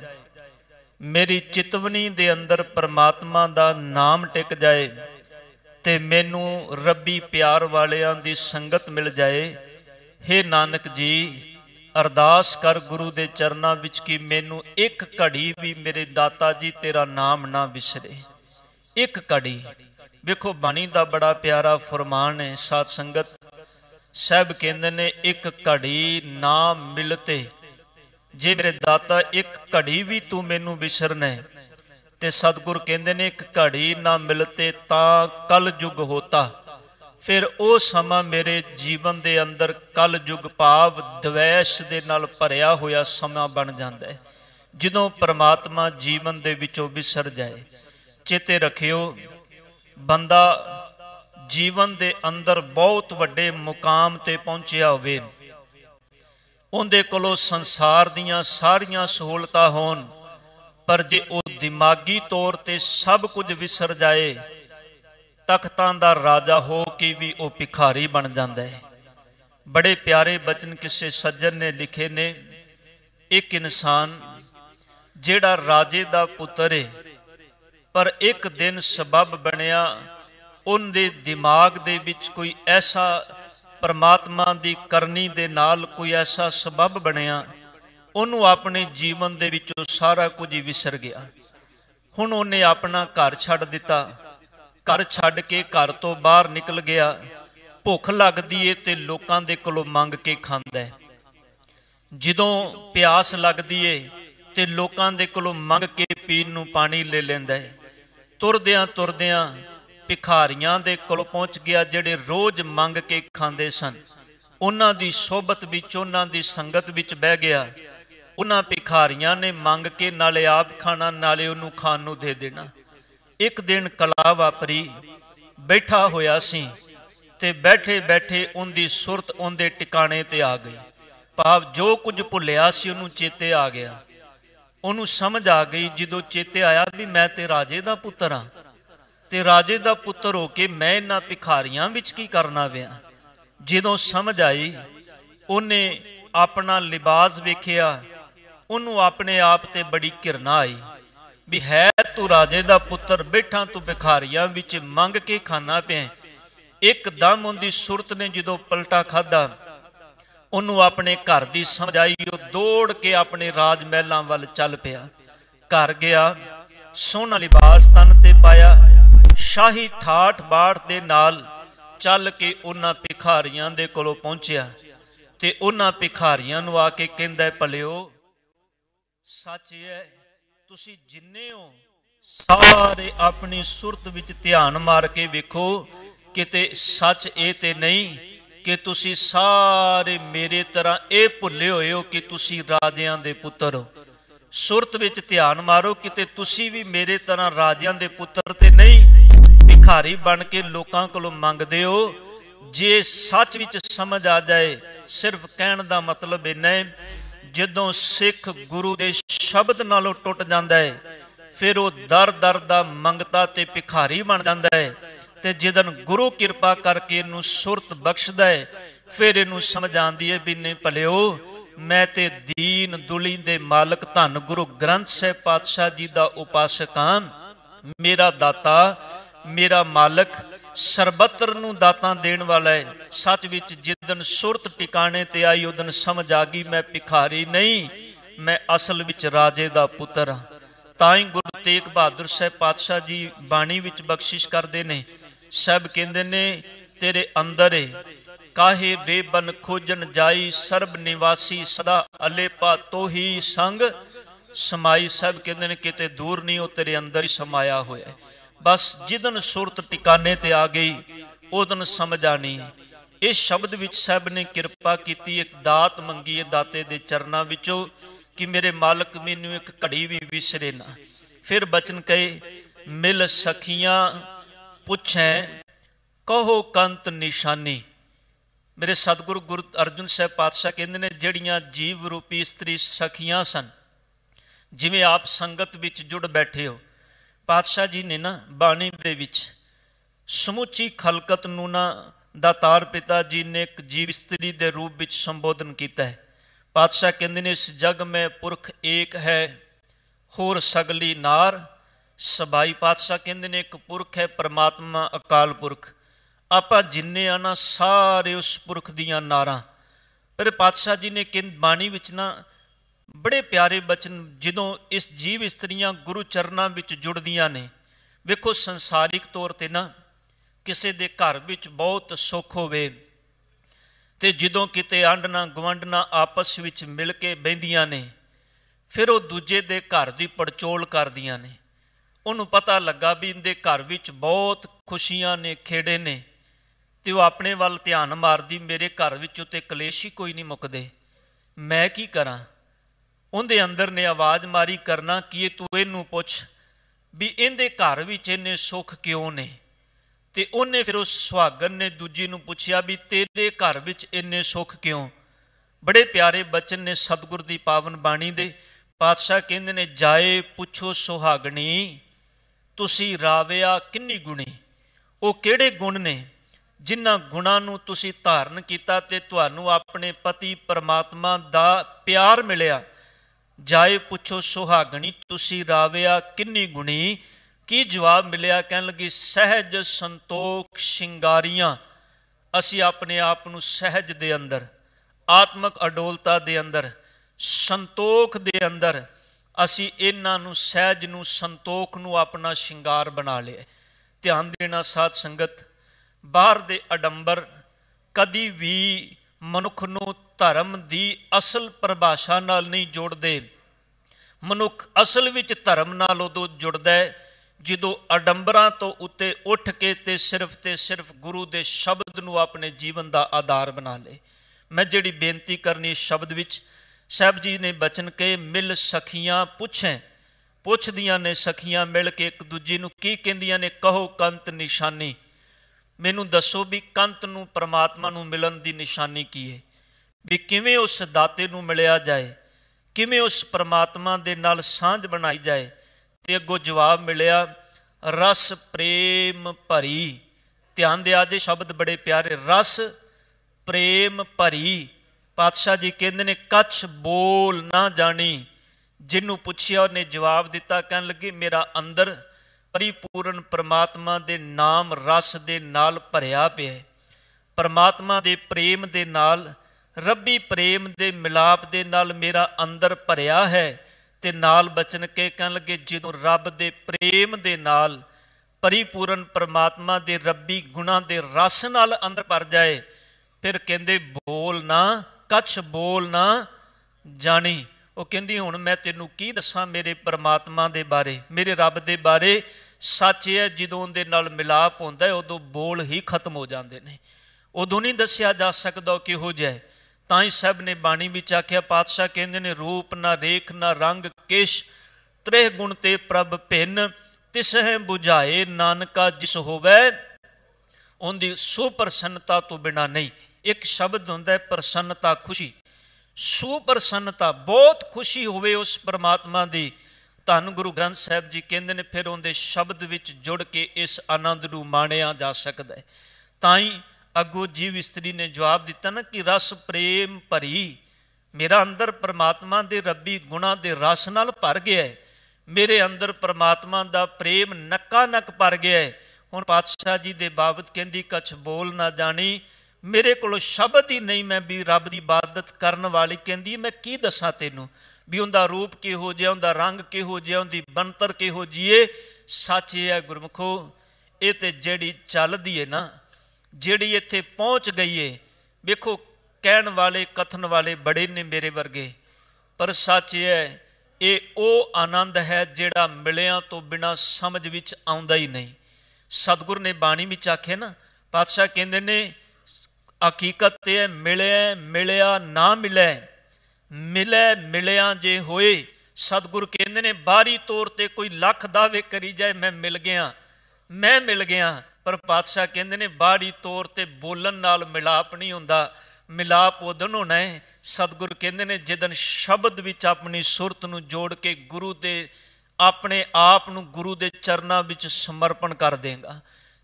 S1: ਮੇਰੀ ਚਿਤਵਨੀ ਦੇ ਅੰਦਰ ਪਰਮਾਤਮਾ ਦਾ ਨਾਮ ਟਿਕ ਜਾਏ ਤੇ ਮੈਨੂੰ ਰੱਬੀ ਪਿਆਰ ਵਾਲਿਆਂ ਦੀ ਸੰਗਤ ਮਿਲ ਜਾਏ ਹੇ ਨਾਨਕ ਜੀ ਅਰਦਾਸ ਕਰ ਗੁਰੂ ਦੇ ਚਰਨਾਂ ਵਿੱਚ ਕਿ ਮੈਨੂੰ ਇੱਕ ਘੜੀ ਵੀ ਮੇਰੇ ਦਾਤਾ ਜੀ ਤੇਰਾ ਨਾਮ ਨਾ ਵਿਸਰੇ ਇੱਕ ਘੜੀ ਵੇਖੋ ਬਾਣੀ ਦਾ ਬੜਾ ਪਿਆਰਾ ਫਰਮਾਨ ਹੈ ਸਾਧ ਸੰਗਤ ਸਭ ਕਹਿੰਦੇ ਨੇ ਇੱਕ ਘੜੀ ਨਾ ਮਿਲਤੇ ਜੇ ਮੇਰੇ ਦਾਤਾ ਇੱਕ ਘੜੀ ਵੀ ਤੂੰ ਮੈਨੂੰ ਵਿਸਰਨੇ ਤੇ ਸਤਿਗੁਰ ਕਹਿੰਦੇ ਨੇ ਇੱਕ ਘੜੀ ਨਾ ਮਿਲਤੇ ਤਾਂ ਕਲ ਯੁਗ ਹੋਤਾ ਫਿਰ ਉਹ ਸਮਾਂ ਮੇਰੇ ਜੀਵਨ ਦੇ ਅੰਦਰ ਕਲ ਯੁਗ ਭਾਵ ਦਵੈਸ਼ ਦੇ ਨਾਲ ਭਰਿਆ ਹੋਇਆ ਸਮਾਂ ਬਣ ਜਾਂਦਾ ਹੈ ਜਦੋਂ ਪ੍ਰਮਾਤਮਾ ਜੀਵਨ ਦੇ ਵਿੱਚੋਂ ਵਿਸਰ ਜਾਏ ਚੇਤੇ ਰੱਖਿਓ ਬੰਦਾ ਜੀਵਨ ਦੇ ਅੰਦਰ ਬਹੁਤ ਵੱਡੇ ਮੁਕਾਮ ਤੇ ਪਹੁੰਚਿਆ ਹੋਵੇ ਉਹਦੇ ਕੋਲੋਂ ਸੰਸਾਰ ਦੀਆਂ ਸਾਰੀਆਂ ਸਹੂਲਤਾਂ ਹੋਣ ਪਰ ਜੇ ਉਹ ਦਿਮਾਗੀ ਤੌਰ ਤੇ ਸਭ ਕੁਝ ਵਿਸਰ ਜਾਏ ਤਖਤਾਂ ਦਾ ਰਾਜਾ ਹੋ ਕੇ ਵੀ ਉਹ ਭਿਖਾਰੀ ਬਣ ਜਾਂਦਾ ਹੈ ਬੜੇ ਪਿਆਰੇ ਬਚਨ ਕਿਸੇ ਸੱਜਣ ਨੇ ਲਿਖੇ ਨੇ ਇੱਕ ਇਨਸਾਨ ਜਿਹੜਾ ਰਾਜੇ ਦਾ ਪੁੱਤਰ ਹੈ ਪਰ ਇੱਕ ਦਿਨ ਸਬਬ ਬਣਿਆ ਉਹਦੇ ਦਿਮਾਗ ਦੇ ਵਿੱਚ ਕੋਈ ਐਸਾ ਪਰਮਾਤਮਾ ਦੀ ਕਰਨੀ ਦੇ ਨਾਲ ਕੋਈ ਐਸਾ ਸਬਬ ਬਣਿਆ ਉਹਨੂੰ ਆਪਣੇ ਜੀਵਨ ਦੇ ਵਿੱਚੋਂ ਸਾਰਾ ਕੁਝ ਵਿਸਰ ਗਿਆ ਹੁਣ ਉਹਨੇ ਆਪਣਾ ਘਰ ਛੱਡ ਦਿੱਤਾ ਘਰ ਛੱਡ ਕੇ ਘਰ ਤੋਂ ਬਾਹਰ ਨਿਕਲ ਗਿਆ ਭੁੱਖ ਲੱਗਦੀ ਏ ਤੇ ਲੋਕਾਂ ਦੇ ਕੋਲੋਂ ਮੰਗ ਕੇ ਖਾਂਦਾ ਹੈ ਜਦੋਂ ਪਿਆਸ ਲੱਗਦੀ ਏ ਤੇ ਲੋਕਾਂ ਦੇ ਕੋਲੋਂ ਮੰਗ ਕੇ ਪੀਣ ਨੂੰ ਪਾਣੀ ਲੈ ਲੈਂਦਾ ਹੈ ਤੁਰਦਿਆਂ ਤੁਰਦਿਆਂ ਭਿਖਾਰੀਆਂ ਦੇ ਕੋਲ ਪਹੁੰਚ ਗਿਆ ਜਿਹੜੇ ਰੋਜ਼ ਮੰਗ ਕੇ ਖਾਂਦੇ ਸਨ ਉਹਨਾਂ ਦੀ ਸਹਬਤ ਵਿੱਚ ਉਹਨਾਂ ਦੀ ਸੰਗਤ ਵਿੱਚ ਬਹਿ ਗਿਆ ਉਹਨਾਂ ਭਿਖਾਰੀਆਂ ਨੇ ਮੰਗ ਕੇ ਨਾਲੇ ਆਪ ਖਾਣਾ ਨਾਲੇ ਉਹਨੂੰ ਖਾਣ ਨੂੰ ਦੇ ਦੇਣਾ ਇੱਕ ਦਿਨ ਕਲਾ ਵਾਪਰੀ ਬੈਠਾ ਹੋਇਆ ਸੀ ਤੇ ਬੈਠੇ ਬੈਠੇ ਉਹਦੀ ਸੁਰਤ ਉਹਦੇ ਟਿਕਾਣੇ ਤੇ ਆ ਗਈ ਭਾਵ ਜੋ ਕੁਝ ਭੁੱਲਿਆ ਸੀ ਉਹਨੂੰ ਚੇਤੇ ਆ ਗਿਆ ਉਹਨੂੰ ਸਮਝ ਆ ਗਈ ਜਦੋਂ ਚੇਤੇ ਆਇਆ ਵੀ ਮੈਂ ਤੇ ਰਾਜੇ ਦਾ ਪੁੱਤਰ ਹਾਂ ਤੇ ਰਾਜੇ ਦਾ ਪੁੱਤਰ ਹੋ ਕੇ ਮੈਂ ਇਹਨਾਂ ਭਿਖਾਰੀਆਂ ਵਿੱਚ ਕੀ ਕਰਨਾ ਪਿਆ ਜਦੋਂ ਸਮਝ ਆਈ ਉਹਨੇ ਆਪਣਾ ਲਿਬਾਸ ਵੇਖਿਆ ਉਹਨੂੰ ਆਪਣੇ ਆਪ ਤੇ ਬੜੀ ਘਿਰਨਾ ਆਈ ਵੀ ਹੈ ਤੂੰ ਰਾਜੇ ਦਾ ਪੁੱਤਰ ਬੈਠਾ ਤੂੰ ਭਿਖਾਰੀਆਂ ਵਿੱਚ ਮੰਗ ਕੇ ਖਾਣਾ ਪਿਆ ਇੱਕਦਮ ਉਹਦੀ ਸੁਰਤ ਨੇ ਜਦੋਂ ਪਲਟਾ ਖਾਦਾ ਉਹਨੂੰ ਆਪਣੇ ਘਰ ਦੀ ਸਮਝ ਆਈ ਉਹ ਦੌੜ ਕੇ ਆਪਣੇ ਰਾਜ ਮਹਿਲਾਂ ਵੱਲ ਚੱਲ ਪਿਆ ਘਰ ਗਿਆ ਸੋਹਣਾ ਲਿਬਾਸ ਤਨ ਤੇ ਪਾਇਆ ਸ਼ਾਹੀ ਠਾਠ ਬਾੜ ਦੇ ਨਾਲ ਚੱਲ ਕੇ ਉਹਨਾਂ ਭਿਖਾਰੀਆਂ ਦੇ ਕੋਲੋਂ ਪਹੁੰਚਿਆ ਤੇ ਉਹਨਾਂ ਭਿਖਾਰੀਆਂ ਨੂੰ ਆ ਕੇ ਕਹਿੰਦਾ ਭਲਿਓ ਸੱਚ ਹੈ ਤੁਸੀਂ ਜਿੰਨੇ ਹੋ ਸਾਰੇ ਆਪਣੀ ਸੁਰਤ ਵਿੱਚ ਧਿਆਨ ਮਾਰ ਕੇ ਵੇਖੋ ਕਿਤੇ ਸੱਚ ਇਹ ਤੇ ਨਹੀਂ ਕਿ ਤੁਸੀਂ ਸਾਰੇ ਮੇਰੇ ਤਰ੍ਹਾਂ ਇਹ ਭੁੱਲੇ ਹੋਏ ਹੋ ਕਿ ਤੁਸੀਂ ਰਾਜਿਆਂ ਦੇ ਪੁੱਤਰ ਹੋ ਸੁਰਤ ਵਿੱਚ ਧਿਆਨ ਮਾਰੋ ਕਿਤੇ ਤੁਸੀਂ ਵੀ ਮੇਰੇ ਤਰ੍ਹਾਂ ਰਾਜਿਆਂ ਦੇ ਪੁੱਤਰ ਤੇ ਨਹੀਂ ਭਿਖਾਰੀ ਬਣ ਕੇ ਲੋਕਾਂ ਕੋਲੋਂ ਮੰਗਦੇ ਹੋ ਜੇ ਸੱਚ ਵਿੱਚ ਸਮਝ ਆ ਜਾਏ ਸਿਰਫ ਕਹਿਣ ਦਾ ਮਤਲਬ ਇਹ ਨਹੀਂ ਜਦੋਂ ਸਿੱਖ ਗੁਰੂ ਦੇ ਸ਼ਬਦ ਨਾਲੋਂ ਟੁੱਟ ਜਾਂਦਾ ਹੈ ਫਿਰ ਉਹ ਦਰ ਦਰ ਦਾ ਮੰਗਤਾ ਤੇ ਭਿਖਾਰੀ ਬਣ ਜਾਂਦਾ ਹੈ ਤੇ ਜਦੋਂ ਗੁਰੂ ਕਿਰਪਾ ਕਰਕੇ ਇਹਨੂੰ ਸੁਰਤ ਬਖਸ਼ਦਾ ਹੈ ਫਿਰ ਇਹਨੂੰ ਸਮਝ ਆਂਦੀ ਹੈ ਵੀ ਨਹੀਂ ਭਲਿਓ ਮੈਂ ਤੇ ਦੀਨ ਦੁਲੀ ਦੇ ਮਾਲਕ ਧੰਨ ਗੁਰੂ ਗ੍ਰੰਥ ਸਾਹਿਬ ਪਾਤਸ਼ਾਹ ਜੀ ਦਾ ਉਪਾਸਕਾਂ ਮੇਰਾ ਦਾਤਾ ਮੇਰਾ ਮਾਲਕ ਸਰਬਤਰ ਨੂੰ ਦਾਤਾਂ ਦੇਣ ਵਾਲਾ ਹੈ ਸੱਚ ਵਿੱਚ ਜਿੱਦਨ ਸੁਰਤ ਟਿਕਾਣੇ ਤੇ ਆਈ ਉਦਨ ਸਮਝ ਆ ਗਈ ਮੈਂ ਭਿਖਾਰੀ ਨਹੀਂ ਮੈਂ ਅਸਲ ਵਿੱਚ ਰਾਜੇ ਦਾ ਪੁੱਤਰ ਹਾਂ ਤਾਂ ਹੀ ਗੁਰੂ ਤੇਗ ਬਹਾਦਰ ਸਾਹਿਬ ਪਾਤਸ਼ਾਹ ਜੀ ਬਾਣੀ ਵਿੱਚ ਬਖਸ਼ਿਸ਼ ਕਰਦੇ ਨੇ ਸਭ ਕਹਿੰਦੇ ਨੇ ਤੇਰੇ ਅੰਦਰ ਕਾਹੇ ਬੇਬਨ ਖੋਜਣ ਜਾਈ ਸਰਬ ਨਿਵਾਸੀ ਸਦਾ ਅਲੇਪਾ ਤੋਹੀ ਸੰਗ ਸਮਾਈ ਸਭ ਕਹਿੰਦੇ ਨੇ ਕਿਤੇ ਦੂਰ ਨਹੀਂ ਉਹ ਤੇਰੇ ਅੰਦਰ ਹੀ ਸਮਾਇਆ ਹੋਇਆ ਹੈ ਬਸ ਜਿਦਨ ਸੁਰਤ ਟਿਕਾਣੇ ਤੇ ਆ ਗਈ ਉਦਨ ਸਮਝ ਆਣੀ ਇਸ ਸ਼ਬਦ ਵਿੱਚ ਸਾਬ ਨੇ ਕਿਰਪਾ ਕੀਤੀ ਇੱਕ ਦਾਤ ਮੰਗੀ ਹੈ ਦਾਤੇ ਦੇ ਚਰਨਾਂ ਵਿੱਚੋਂ ਕਿ ਮੇਰੇ ਮਾਲਕ ਮੈਨੂੰ ਇੱਕ ਘੜੀ ਵੀ ਵਿਸਰੇ ਨਾ ਫਿਰ ਬਚਨ ਕਹੇ ਮਿਲ ਸਖੀਆਂ ਪੁੱਛੈ ਕਹੋ ਕੰਤ ਨਿਸ਼ਾਨੀ ਮੇਰੇ ਸਤਿਗੁਰੂ ਗੁਰੂ ਅਰਜਨ ਸਾਹਿਬ ਪਾਤਸ਼ਾਹ ਕਹਿੰਦੇ ਨੇ ਜਿਹੜੀਆਂ ਜੀਵ ਰੂਪੀ ਇਸਤਰੀ ਸਖੀਆਂ ਸਨ ਜਿਵੇਂ ਆਪ ਸੰਗਤ ਵਿੱਚ ਜੁੜ ਬੈਠੇ ਹੋ ਪਾਤਸ਼ਾਹ ਜੀ ਨੇ ਨਾ ਬਾਣੀ ਦੇ ਵਿੱਚ ਸਮੁੱਚੀ ਖਲਕਤ ਨੂੰ ਨਾ ਦਾਤਾਰ ਪਿਤਾ ਜੀ ਨੇ ਇੱਕ ਜੀਵ ਇਸਤਰੀ ਦੇ ਰੂਪ ਵਿੱਚ ਸੰਬੋਧਨ ਕੀਤਾ ਹੈ ਪਾਤਸ਼ਾਹ ਕਹਿੰਦੇ ਨੇ ਇਸ ਜਗ ਮੈਂ ਪੁਰਖ ਏਕ ਹੈ ਹੋਰ ਸਗਲੀ ਨਾਰ ਸਬਾਈ ਪਾਤਸ਼ਾਹ ਕਹਿੰਦੇ ਨੇ ਇੱਕ ਪੁਰਖ ਹੈ ਪਰਮਾਤਮਾ ਅਕਾਲ ਪੁਰਖ ਆਪਾਂ ਜਿੰਨੇ ਆ ਨਾ ਸਾਰੇ ਉਸ ਪੁਰਖ ਦੀਆਂ ਨਾਰਾਂ ਪਰ ਪਾਤਸ਼ਾਹ ਜੀ ਨੇ ਕਿੰ ਬਾਣੀ ਵਿੱਚ ਨਾ ਬੜੇ ਪਿਆਰੇ ਬਚਨ ਜਦੋਂ ਇਸ ਜੀਵ ਇਸਤਰੀਆਂ ਗੁਰੂ ਚਰਨਾਂ ਵਿੱਚ ਜੁੜਦੀਆਂ ਨੇ ਵੇਖੋ ਸੰਸਾਰਿਕ ਤੌਰ ਤੇ ਨਾ ਕਿਸੇ ਦੇ ਘਰ ਵਿੱਚ ਬਹੁਤ ਸੁੱਖ ਹੋਵੇ ਤੇ ਜਦੋਂ ਕਿਤੇ ਨਾ ਗਵੰਡ ਨਾ ਆਪਸ ਵਿੱਚ ਮਿਲ ਕੇ ਬੈਂਦੀਆਂ ਨੇ ਫਿਰ ਉਹ ਦੂਜੇ ਦੇ ਘਰ ਦੀ ਪੜਚੋਲ ਕਰਦੀਆਂ ਨੇ ਉਹਨੂੰ ਪਤਾ ਲੱਗਾ ਵੀ ਇਹਦੇ ਘਰ ਵਿੱਚ ਬਹੁਤ ਖੁਸ਼ੀਆਂ ਨੇ ਖੇੜੇ ਨੇ ਤੇ ਉਹ ਆਪਣੇ ਵੱਲ ਧਿਆਨ ਮਾਰਦੀ ਮੇਰੇ ਘਰ ਵਿੱਚ ਉਤੇ ਕਲੇਸ਼ ਹੀ ਕੋਈ ਨਹੀਂ ਮੁੱਕਦੇ ਮੈਂ ਕੀ ਕਰਾਂ ਉਹਦੇ ਅੰਦਰ ਨੇ ਆਵਾਜ਼ ਮਾਰੀ ਕਰਨਾ ਕੀ ਤੂੰ ਇਹਨੂੰ ਪੁੱਛ ਵੀ ਇਹਦੇ ਘਰ ਵਿੱਚ ਇਹਨੇ ਸੁੱਖ ਕਿਉਂ ਨੇ ਤੇ ਉਹਨੇ ਫਿਰ ਉਸ ਸੁਹਾਗਨ ਨੇ ਦੂਜੀ ਨੂੰ ਪੁੱਛਿਆ ਵੀ ਤੇਰੇ ਘਰ ਵਿੱਚ ਇੰਨੇ ਸੁੱਖ ਕਿਉਂ ਬੜੇ ਪਿਆਰੇ ਬਚਨ ਨੇ ਸਤਗੁਰ ਦੀ ਪਾਵਨ ਬਾਣੀ ਦੇ ਪਾਤਸ਼ਾਹ ਕਹਿੰਦੇ ਨੇ ਜਾਏ ਪੁੱਛੋ ਸੁਹਾਗਣੀ ਤੁਸੀਂ ਰਾਵਿਆ ਕਿੰਨੀ ਗੁਣੀ ਉਹ ਕਿਹੜੇ ਗੁਣ ਨੇ ਜਿਨ੍ਹਾਂ ਗੁਣਾਂ ਨੂੰ ਤੁਸੀਂ ਧਾਰਨ ਕੀਤਾ ਤੇ ਤੁਹਾਨੂੰ ਆਪਣੇ ਪਤੀ ਪਰਮਾਤਮਾ ਦਾ ਪਿਆਰ ਮਿਲਿਆ ਜਾਏ ਪੁੱਛੋ ਸੁਹਾਗਣੀ ਤੁਸੀਂ ਰਾਵਿਆ ਕਿੰਨੀ ਗੁਣੀ ਕੀ ਜਵਾਬ ਮਿਲਿਆ ਕਹਿਣ ਲੱਗੀ ਸਹਿਜ ਸੰਤੋਖ ਸ਼ਿੰਗਾਰੀਆਂ ਅਸੀਂ ਆਪਣੇ ਆਪ ਨੂੰ ਸਹਿਜ ਦੇ ਅੰਦਰ ਆਤਮਕ ਅਡੋਲਤਾ ਦੇ ਅੰਦਰ ਸੰਤੋਖ ਦੇ ਅੰਦਰ ਅਸੀਂ ਇਹਨਾਂ ਨੂੰ ਸਹਿਜ ਨੂੰ ਸੰਤੋਖ ਨੂੰ ਆਪਣਾ ਸ਼ਿੰਗਾਰ ਬਣਾ ਲਿਆ ਧਿਆਨ ਦੇਣਾ ਸਾਧ ਸੰਗਤ ਬਾਹਰ ਦੇ ਅਡੰਬਰ ਕਦੀ ਵੀ ਮਨੁੱਖ ਨੂੰ ਧਰਮ ਦੀ ਅਸਲ ਪਰਿਭਾਸ਼ਾ ਨਾਲ ਨਹੀਂ ਜੋੜਦੇ ਮਨੁੱਖ ਅਸਲ ਵਿੱਚ ਧਰਮ ਨਾਲ ਉਦੋਂ ਜੁੜਦਾ ਹੈ ਜਦੋਂ ਅਡੰਬਰਾਂ ਤੋਂ ਉੱਤੇ ਉੱਠ ਕੇ ਤੇ ਸਿਰਫ ਤੇ ਸਿਰਫ ਗੁਰੂ ਦੇ ਸ਼ਬਦ ਨੂੰ ਆਪਣੇ ਜੀਵਨ ਦਾ ਆਧਾਰ ਬਣਾ ਲੇ ਮੈਂ ਜਿਹੜੀ ਬੇਨਤੀ ਕਰਨੀ ਸ਼ਬਦ ਵਿੱਚ ਸਾਹਿਬ ਜੀ ਨੇ ਬਚਨ ਕੇ ਮਿਲ ਸਖੀਆਂ ਪੁੱਛੈ ਪੁੱਛਦੀਆਂ ਨੇ ਸਖੀਆਂ ਮਿਲ ਕੇ ਇੱਕ ਦੂਜੀ ਨੂੰ ਕੀ ਕਹਿੰਦੀਆਂ ਨੇ ਕਹੋ ਕੰਤ ਨਿਸ਼ਾਨੀ ਮੈਨੂੰ ਦੱਸੋ ਵੀ ਕੰਤ ਨੂੰ ਪਰਮਾਤਮਾ ਨੂੰ ਮਿਲਣ ਦੀ ਨਿਸ਼ਾਨੀ ਕੀ ਹੈ ਵੀ ਕਿਵੇਂ ਉਸ ਦਾਤੇ ਨੂੰ ਮਿਲਿਆ ਜਾਏ ਕਿਵੇਂ ਉਸ ਪਰਮਾਤਮਾ ਦੇ ਨਾਲ ਸਾਂਝ ਬਣਾਈ ਜਾਏ ਤੇ ਅੱਗੋਂ ਜਵਾਬ ਮਿਲਿਆ ਰਸ ਪ੍ਰੇਮ ਭਰੀ ਧਿਆਨ ਦਿਆ ਜੇ ਸ਼ਬਦ ਬੜੇ ਪਿਆਰੇ ਰਸ ਪ੍ਰੇਮ ਭਰੀ ਪਾਤਸ਼ਾਹ ਜੀ ਕਹਿੰਦੇ ਨੇ ਕੱਛ ਬੋਲ ਨਾ ਜਾਣੀ ਜਿਹਨੂੰ ਪੁੱਛਿਆ ਉਹਨੇ ਜਵਾਬ ਦਿੱਤਾ ਕਹਿਣ ਲੱਗੇ ਮੇਰਾ ਅੰਦਰ ਪਰਿਪੂਰਨ ਪਰਮਾਤਮਾ ਦੇ ਨਾਮ ਰਸ ਦੇ ਨਾਲ ਭਰਿਆ ਪਿਆ ਪਰਮਾਤਮਾ ਦੇ ਪ੍ਰੇਮ ਦੇ ਨਾਲ ਰੱਬੀ ਪ੍ਰੇਮ ਦੇ ਮਿਲਾਪ ਦੇ ਨਾਲ ਮੇਰਾ ਅੰਦਰ ਭਰਿਆ ਹੈ ਤੇ ਨਾਲ ਬਚਨ ਕੇ ਕਹਿਣ ਲੱਗੇ ਜਦੋਂ ਰੱਬ ਦੇ ਪ੍ਰੇਮ ਦੇ ਨਾਲ ਪਰਿਪੂਰਨ ਪਰਮਾਤਮਾ ਦੇ ਰੱਬੀ ਗੁਣਾਂ ਦੇ ਰਸ ਨਾਲ ਅੰਦਰ ਭਰ ਜਾਏ ਫਿਰ ਕਹਿੰਦੇ ਬੋਲ ਨਾ ਕਛ ਬੋਲ ਨਾ ਜਾਣੀ ਉਹ ਕਹਿੰਦੀ ਹੁਣ ਮੈਂ ਤੈਨੂੰ ਕੀ ਦੱਸਾਂ ਮੇਰੇ ਪਰਮਾਤਮਾ ਦੇ ਬਾਰੇ ਮੇਰੇ ਰੱਬ ਦੇ ਬਾਰੇ ਸੱਚ ਇਹ ਹੈ ਜਦੋਂ ਉਹਦੇ ਨਾਲ ਮਿਲਾਪ ਹੁੰਦਾ ਹੈ ਉਦੋਂ ਬੋਲ ਹੀ ਖਤਮ ਹੋ ਜਾਂਦੇ ਨੇ ਉਦੋਂ ਨਹੀਂ ਦੱਸਿਆ ਜਾ ਸਕਦਾ ਕਿਹੋ ਜਿਹਾ ਹੈ ਤਾਂ ਹੀ ਸਭ ਨੇ ਬਾਣੀ ਵਿੱਚ ਆਖਿਆ ਪਾਤਸ਼ਾਹ ਕਹਿੰਦੇ ਨੇ ਰੂਪ ਨਾ ਰੇਖ ਨਾ ਰੰਗ ਕੇਸ਼ ਤ੍ਰਹਿ ਗੁਣ ਤੇ ਪ੍ਰਭ ਭਿੰਨ ਤਿਸਹਿ 부ਝਾਏ ਨਾਨਕਾ ਜਿਸ ਹੋਵੇ ਉਹਦੀ ਸੁਪਰਸੰਨਤਾ ਤੋਂ ਬਿਨਾ ਨਹੀਂ ਇੱਕ ਸ਼ਬਦ ਹੁੰਦਾ ਹੈ ਪ੍ਰਸੰਨਤਾ ਖੁਸ਼ੀ ਸੁਪਰਸੰਨਤਾ ਬਹੁਤ ਖੁਸ਼ੀ ਹੋਵੇ ਉਸ ਪਰਮਾਤਮਾ ਦੀ ਧੰਨ ਗੁਰੂ ਗ੍ਰੰਥ ਸਾਹਿਬ ਜੀ ਕਹਿੰਦੇ ਨੇ ਫਿਰ ਉਹਦੇ ਸ਼ਬਦ ਵਿੱਚ ਜੁੜ ਕੇ ਇਸ ਆਨੰਦ ਨੂੰ ਮਾਣਿਆ ਜਾ ਸਕਦਾ ਹੈ ਤਾਂ ਹੀ ਅਗੋ ਜੀਵ ਇਸਤਰੀ ਨੇ ਜਵਾਬ ਦਿੱਤਾ ਨਾ ਕਿ ਰਸ ਪ੍ਰੇਮ ਭਰੀ ਮੇਰਾ ਅੰਦਰ ਪਰਮਾਤਮਾ ਦੇ ਰੱਬੀ ਗੁਣਾ ਦੇ ਰਸ ਨਾਲ ਭਰ ਗਿਆ ਹੈ ਮੇਰੇ ਅੰਦਰ ਪਰਮਾਤਮਾ ਦਾ ਪ੍ਰੇਮ ਨੱਕਾ ਨੱਕ ਭਰ ਗਿਆ ਹੈ ਹੁਣ ਪਾਤਸ਼ਾਹ ਜੀ ਦੇ ਬਾਬਤ ਕਹਿੰਦੀ ਕਛ ਬੋਲ ਨਾ ਜਾਣੀ ਮੇਰੇ ਕੋਲ ਸ਼ਬਦ ਹੀ ਨਹੀਂ ਮੈਂ ਵੀ ਰੱਬ ਦੀ ਇਬਾਦਤ ਕਰਨ ਵਾਲੀ ਕਹਿੰਦੀ ਮੈਂ ਕੀ ਦੱਸਾਂ ਤੈਨੂੰ ਵੀ ਉਹਦਾ ਰੂਪ ਕਿਹੋ ਜਿਹਾ ਉਹਦਾ ਰੰਗ ਕਿਹੋ ਜਿਹਾ ਉਹਦੀ ਬਣਤਰ ਕਿਹੋ ਜੀਏ ਸੱਚ ਇਹ ਹੈ ਗੁਰਮਖੋ ਇਹ ਤੇ ਜਿਹੜੀ ਚੱਲਦੀ ਏ ਨਾ ਜਿਹੜੀ ਇੱਥੇ ਪਹੁੰਚ ਗਈ ਏ ਵੇਖੋ ਕਹਿਣ ਵਾਲੇ ਕਥਨ ਵਾਲੇ ਬੜੇ ਨੇ ਮੇਰੇ ਵਰਗੇ ਪਰ ਸੱਚ ਇਹ ਹੈ ਇਹ ਉਹ ਆਨੰਦ ਹੈ ਜਿਹੜਾ ਮਿਲਿਆਂ ਤੋਂ ਬਿਨਾ ਸਮਝ ਵਿੱਚ ਆਉਂਦਾ ਹੀ ਨਹੀਂ ਸਤਿਗੁਰ ਨੇ ਬਾਣੀ ਵਿੱਚ ਆਖਿਆ ਨਾ ਪਾਤਸ਼ਾਹ ਕਹਿੰਦੇ ਨੇ ਹਕੀਕਤ ਤੇ ਮਿਲਿਆ ਮਿਲਿਆ ਨਾ ਮਿਲਿਆ ਮਿਲੇ ਮਿਲਿਆਂ ਜੇ ਹੋਏ ਸਤਿਗੁਰ ਕਹਿੰਦੇ ਨੇ ਬਾਹਰੀ ਤੌਰ ਤੇ ਕੋਈ ਲੱਖ ਦਾਅਵੇ ਕਰੀ ਜਾਏ ਮੈਂ ਮਿਲ ਗਿਆ ਮੈਂ ਮਿਲ ਗਿਆ ਪਰ ਪਾਤਸ਼ਾਹ ਕਹਿੰਦੇ ਨੇ ਬਾਹਰੀ ਤੌਰ ਤੇ ਬੋਲਣ ਨਾਲ ਮਿਲਾਪ ਨਹੀਂ ਹੁੰਦਾ ਮਿਲਾਪ ਉਦੋਂ ਹੋਣਾ ਹੈ ਸਤਿਗੁਰ ਕਹਿੰਦੇ ਨੇ ਜਦਨ ਸ਼ਬਦ ਵਿੱਚ ਆਪਣੀ ਸੁਰਤ ਨੂੰ ਜੋੜ ਕੇ ਗੁਰੂ ਦੇ ਆਪਣੇ ਆਪ ਨੂੰ ਗੁਰੂ ਦੇ ਚਰਨਾਂ ਵਿੱਚ ਸਮਰਪਣ ਕਰ ਦੇਗਾ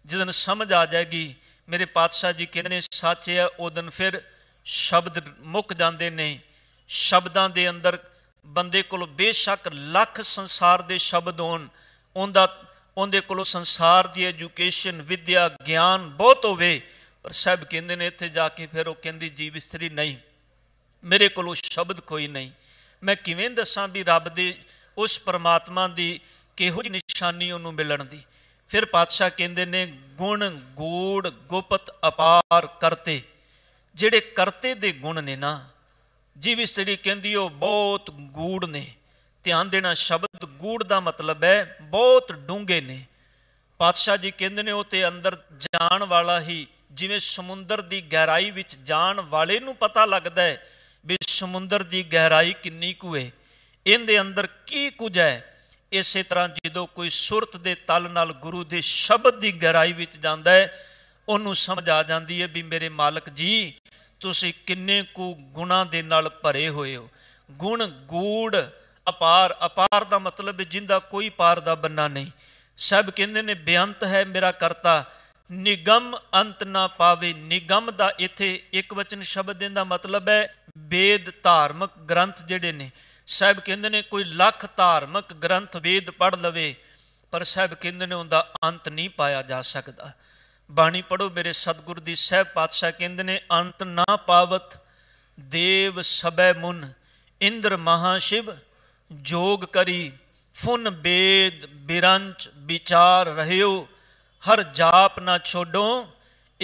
S1: ਜਦਨ ਸਮਝ ਆ ਜਾਏਗੀ ਮੇਰੇ ਪਾਤਸ਼ਾਹ ਜੀ ਕਹਿੰਦੇ ਨੇ ਸੱਚ ਹੈ ਉਦੋਂ ਫਿਰ ਸ਼ਬਦ ਮੁੱਕ ਜਾਂਦੇ ਨੇ ਸ਼ਬਦਾਂ ਦੇ ਅੰਦਰ ਬੰਦੇ ਕੋਲ ਬੇਸ਼ੱਕ ਲੱਖ ਸੰਸਾਰ ਦੇ ਸ਼ਬਦ ਹੋਣ ਉਹਦਾ ਉਹਦੇ ਕੋਲ ਸੰਸਾਰ ਦੀ ਐਜੂਕੇਸ਼ਨ ਵਿਦਿਆ ਗਿਆਨ ਬਹੁਤ ਹੋਵੇ ਪਰ ਸਭ ਕਹਿੰਦੇ ਨੇ ਇੱਥੇ ਜਾ ਕੇ ਫਿਰ ਉਹ ਕਹਿੰਦੀ ਜੀਵ ਇਸਤਰੀ ਨਹੀਂ ਮੇਰੇ ਕੋਲ ਸ਼ਬਦ ਕੋਈ ਨਹੀਂ ਮੈਂ ਕਿਵੇਂ ਦੱਸਾਂ ਵੀ ਰੱਬ ਦੇ ਉਸ ਪਰਮਾਤਮਾ ਦੀ ਕਿਹੋ ਜਿਹੀ ਨਿਸ਼ਾਨੀ ਉਹਨੂੰ ਮਿਲਣ ਦੀ ਫਿਰ ਪਾਤਸ਼ਾਹ ਕਹਿੰਦੇ ਨੇ ਗੁਣ ਗੂੜ ਗੁਪਤ ਅਪਾਰ ਕਰਤੇ ਜਿਹੜੇ ਕਰਤੇ ਦੇ ਗੁਣ ਨੇ ਨਾ ਜੀਵ ਸੜੀ ਕਹਿੰਦੀ ਉਹ ਬਹੁਤ ਗੂੜ ਨੇ ਧਿਆਨ ਦੇਣਾ ਸ਼ਬਦ ਗੂੜ ਦਾ ਮਤਲਬ ਹੈ ਬਹੁਤ ਡੂੰਗੇ ਨੇ ਪਾਤਸ਼ਾਹ ਜੀ ਕਹਿੰਦੇ ਨੇ ਉਹ ਤੇ ਅੰਦਰ ਜਾਣ ਵਾਲਾ ਹੀ ਜਿਵੇਂ ਸਮੁੰਦਰ ਦੀ ਗਹਿਰਾਈ ਵਿੱਚ ਜਾਣ ਵਾਲੇ ਨੂੰ ਪਤਾ ਲੱਗਦਾ ਹੈ ਵੀ ਸਮੁੰਦਰ ਦੀ ਗਹਿਰਾਈ ਕਿੰਨੀ ਕੁ ਹੈ ਇਹਦੇ ਅੰਦਰ ਕੀ ਕੁਝ ਹੈ ਇਸੇ ਤਰ੍ਹਾਂ ਜਦੋਂ ਕੋਈ ਸੁਰਤ ਦੇ ਤਲ ਨਾਲ ਗੁਰੂ ਦੇ ਸ਼ਬਦ ਦੀ ਗਹਿਰਾਈ ਵਿੱਚ ਜਾਂਦਾ ਹੈ ਉਹਨੂੰ ਸਮਝ ਆ ਜਾਂਦੀ ਹੈ ਵੀ ਮੇਰੇ ਮਾਲਕ ਜੀ ਤੁਸੀਂ ਕਿੰਨੇ ਕੁ ਗੁਣਾ ਦੇ ਨਾਲ ਭਰੇ ਹੋਏ ਹੋ ਗੁਣ ਗੂੜ ਅਪਾਰ ਅਪਾਰ ਦਾ ਮਤਲਬ ਹੈ ਜਿੰਦਾ ਕੋਈ ਪਾਰ ਦਾ ਬੰਨਾ ਨਹੀਂ ਸਭ ਕਹਿੰਦੇ ਨੇ ਬੇਅੰਤ ਹੈ ਮੇਰਾ ਕਰਤਾ ਨਿਗਮ ਅੰਤ ਨਾ ਪਾਵੇ ਨਿਗਮ ਦਾ ਇੱਥੇ ਇੱਕ ਵਚਨ ਸ਼ਬਦ ਦਾ ਮਤਲਬ ਹੈ ਵੇਦ ਧਾਰਮਿਕ ਗ੍ਰੰਥ ਜਿਹੜੇ ਨੇ ਸਭ ਕਹਿੰਦੇ ਨੇ ਕੋਈ ਲੱਖ ਧਾਰਮਿਕ ਗ੍ਰੰਥ ਵੇਦ ਪੜ ਲਵੇ ਪਰ ਸਭ ਕਹਿੰਦੇ ਨੇ ਉਹਦਾ ਅੰਤ ਨਹੀਂ ਪਾਇਆ ਜਾ ਸਕਦਾ ਬਾਣੀ ਪੜੋ ਮੇਰੇ ਸਤਿਗੁਰ ਦੀ ਸਹਿਬ ਪਾਤਸ਼ਾਹ ਕਹਿੰਦੇ ਨੇ ਅੰਤ ਨਾ ਪਾਵਤ ਦੇਵ ਸਬੈ ਮੁਨ ਇੰਦਰ ਮਹਾ ਸ਼ਿਵ ਜੋਗ ਕਰੀ ਫੁਨ ਬੇਦ ਬਿਰੰਚ ਵਿਚਾਰ ਰਹਿਓ ਹਰ ਜਾਪ ਨਾ ਛੋਡੋ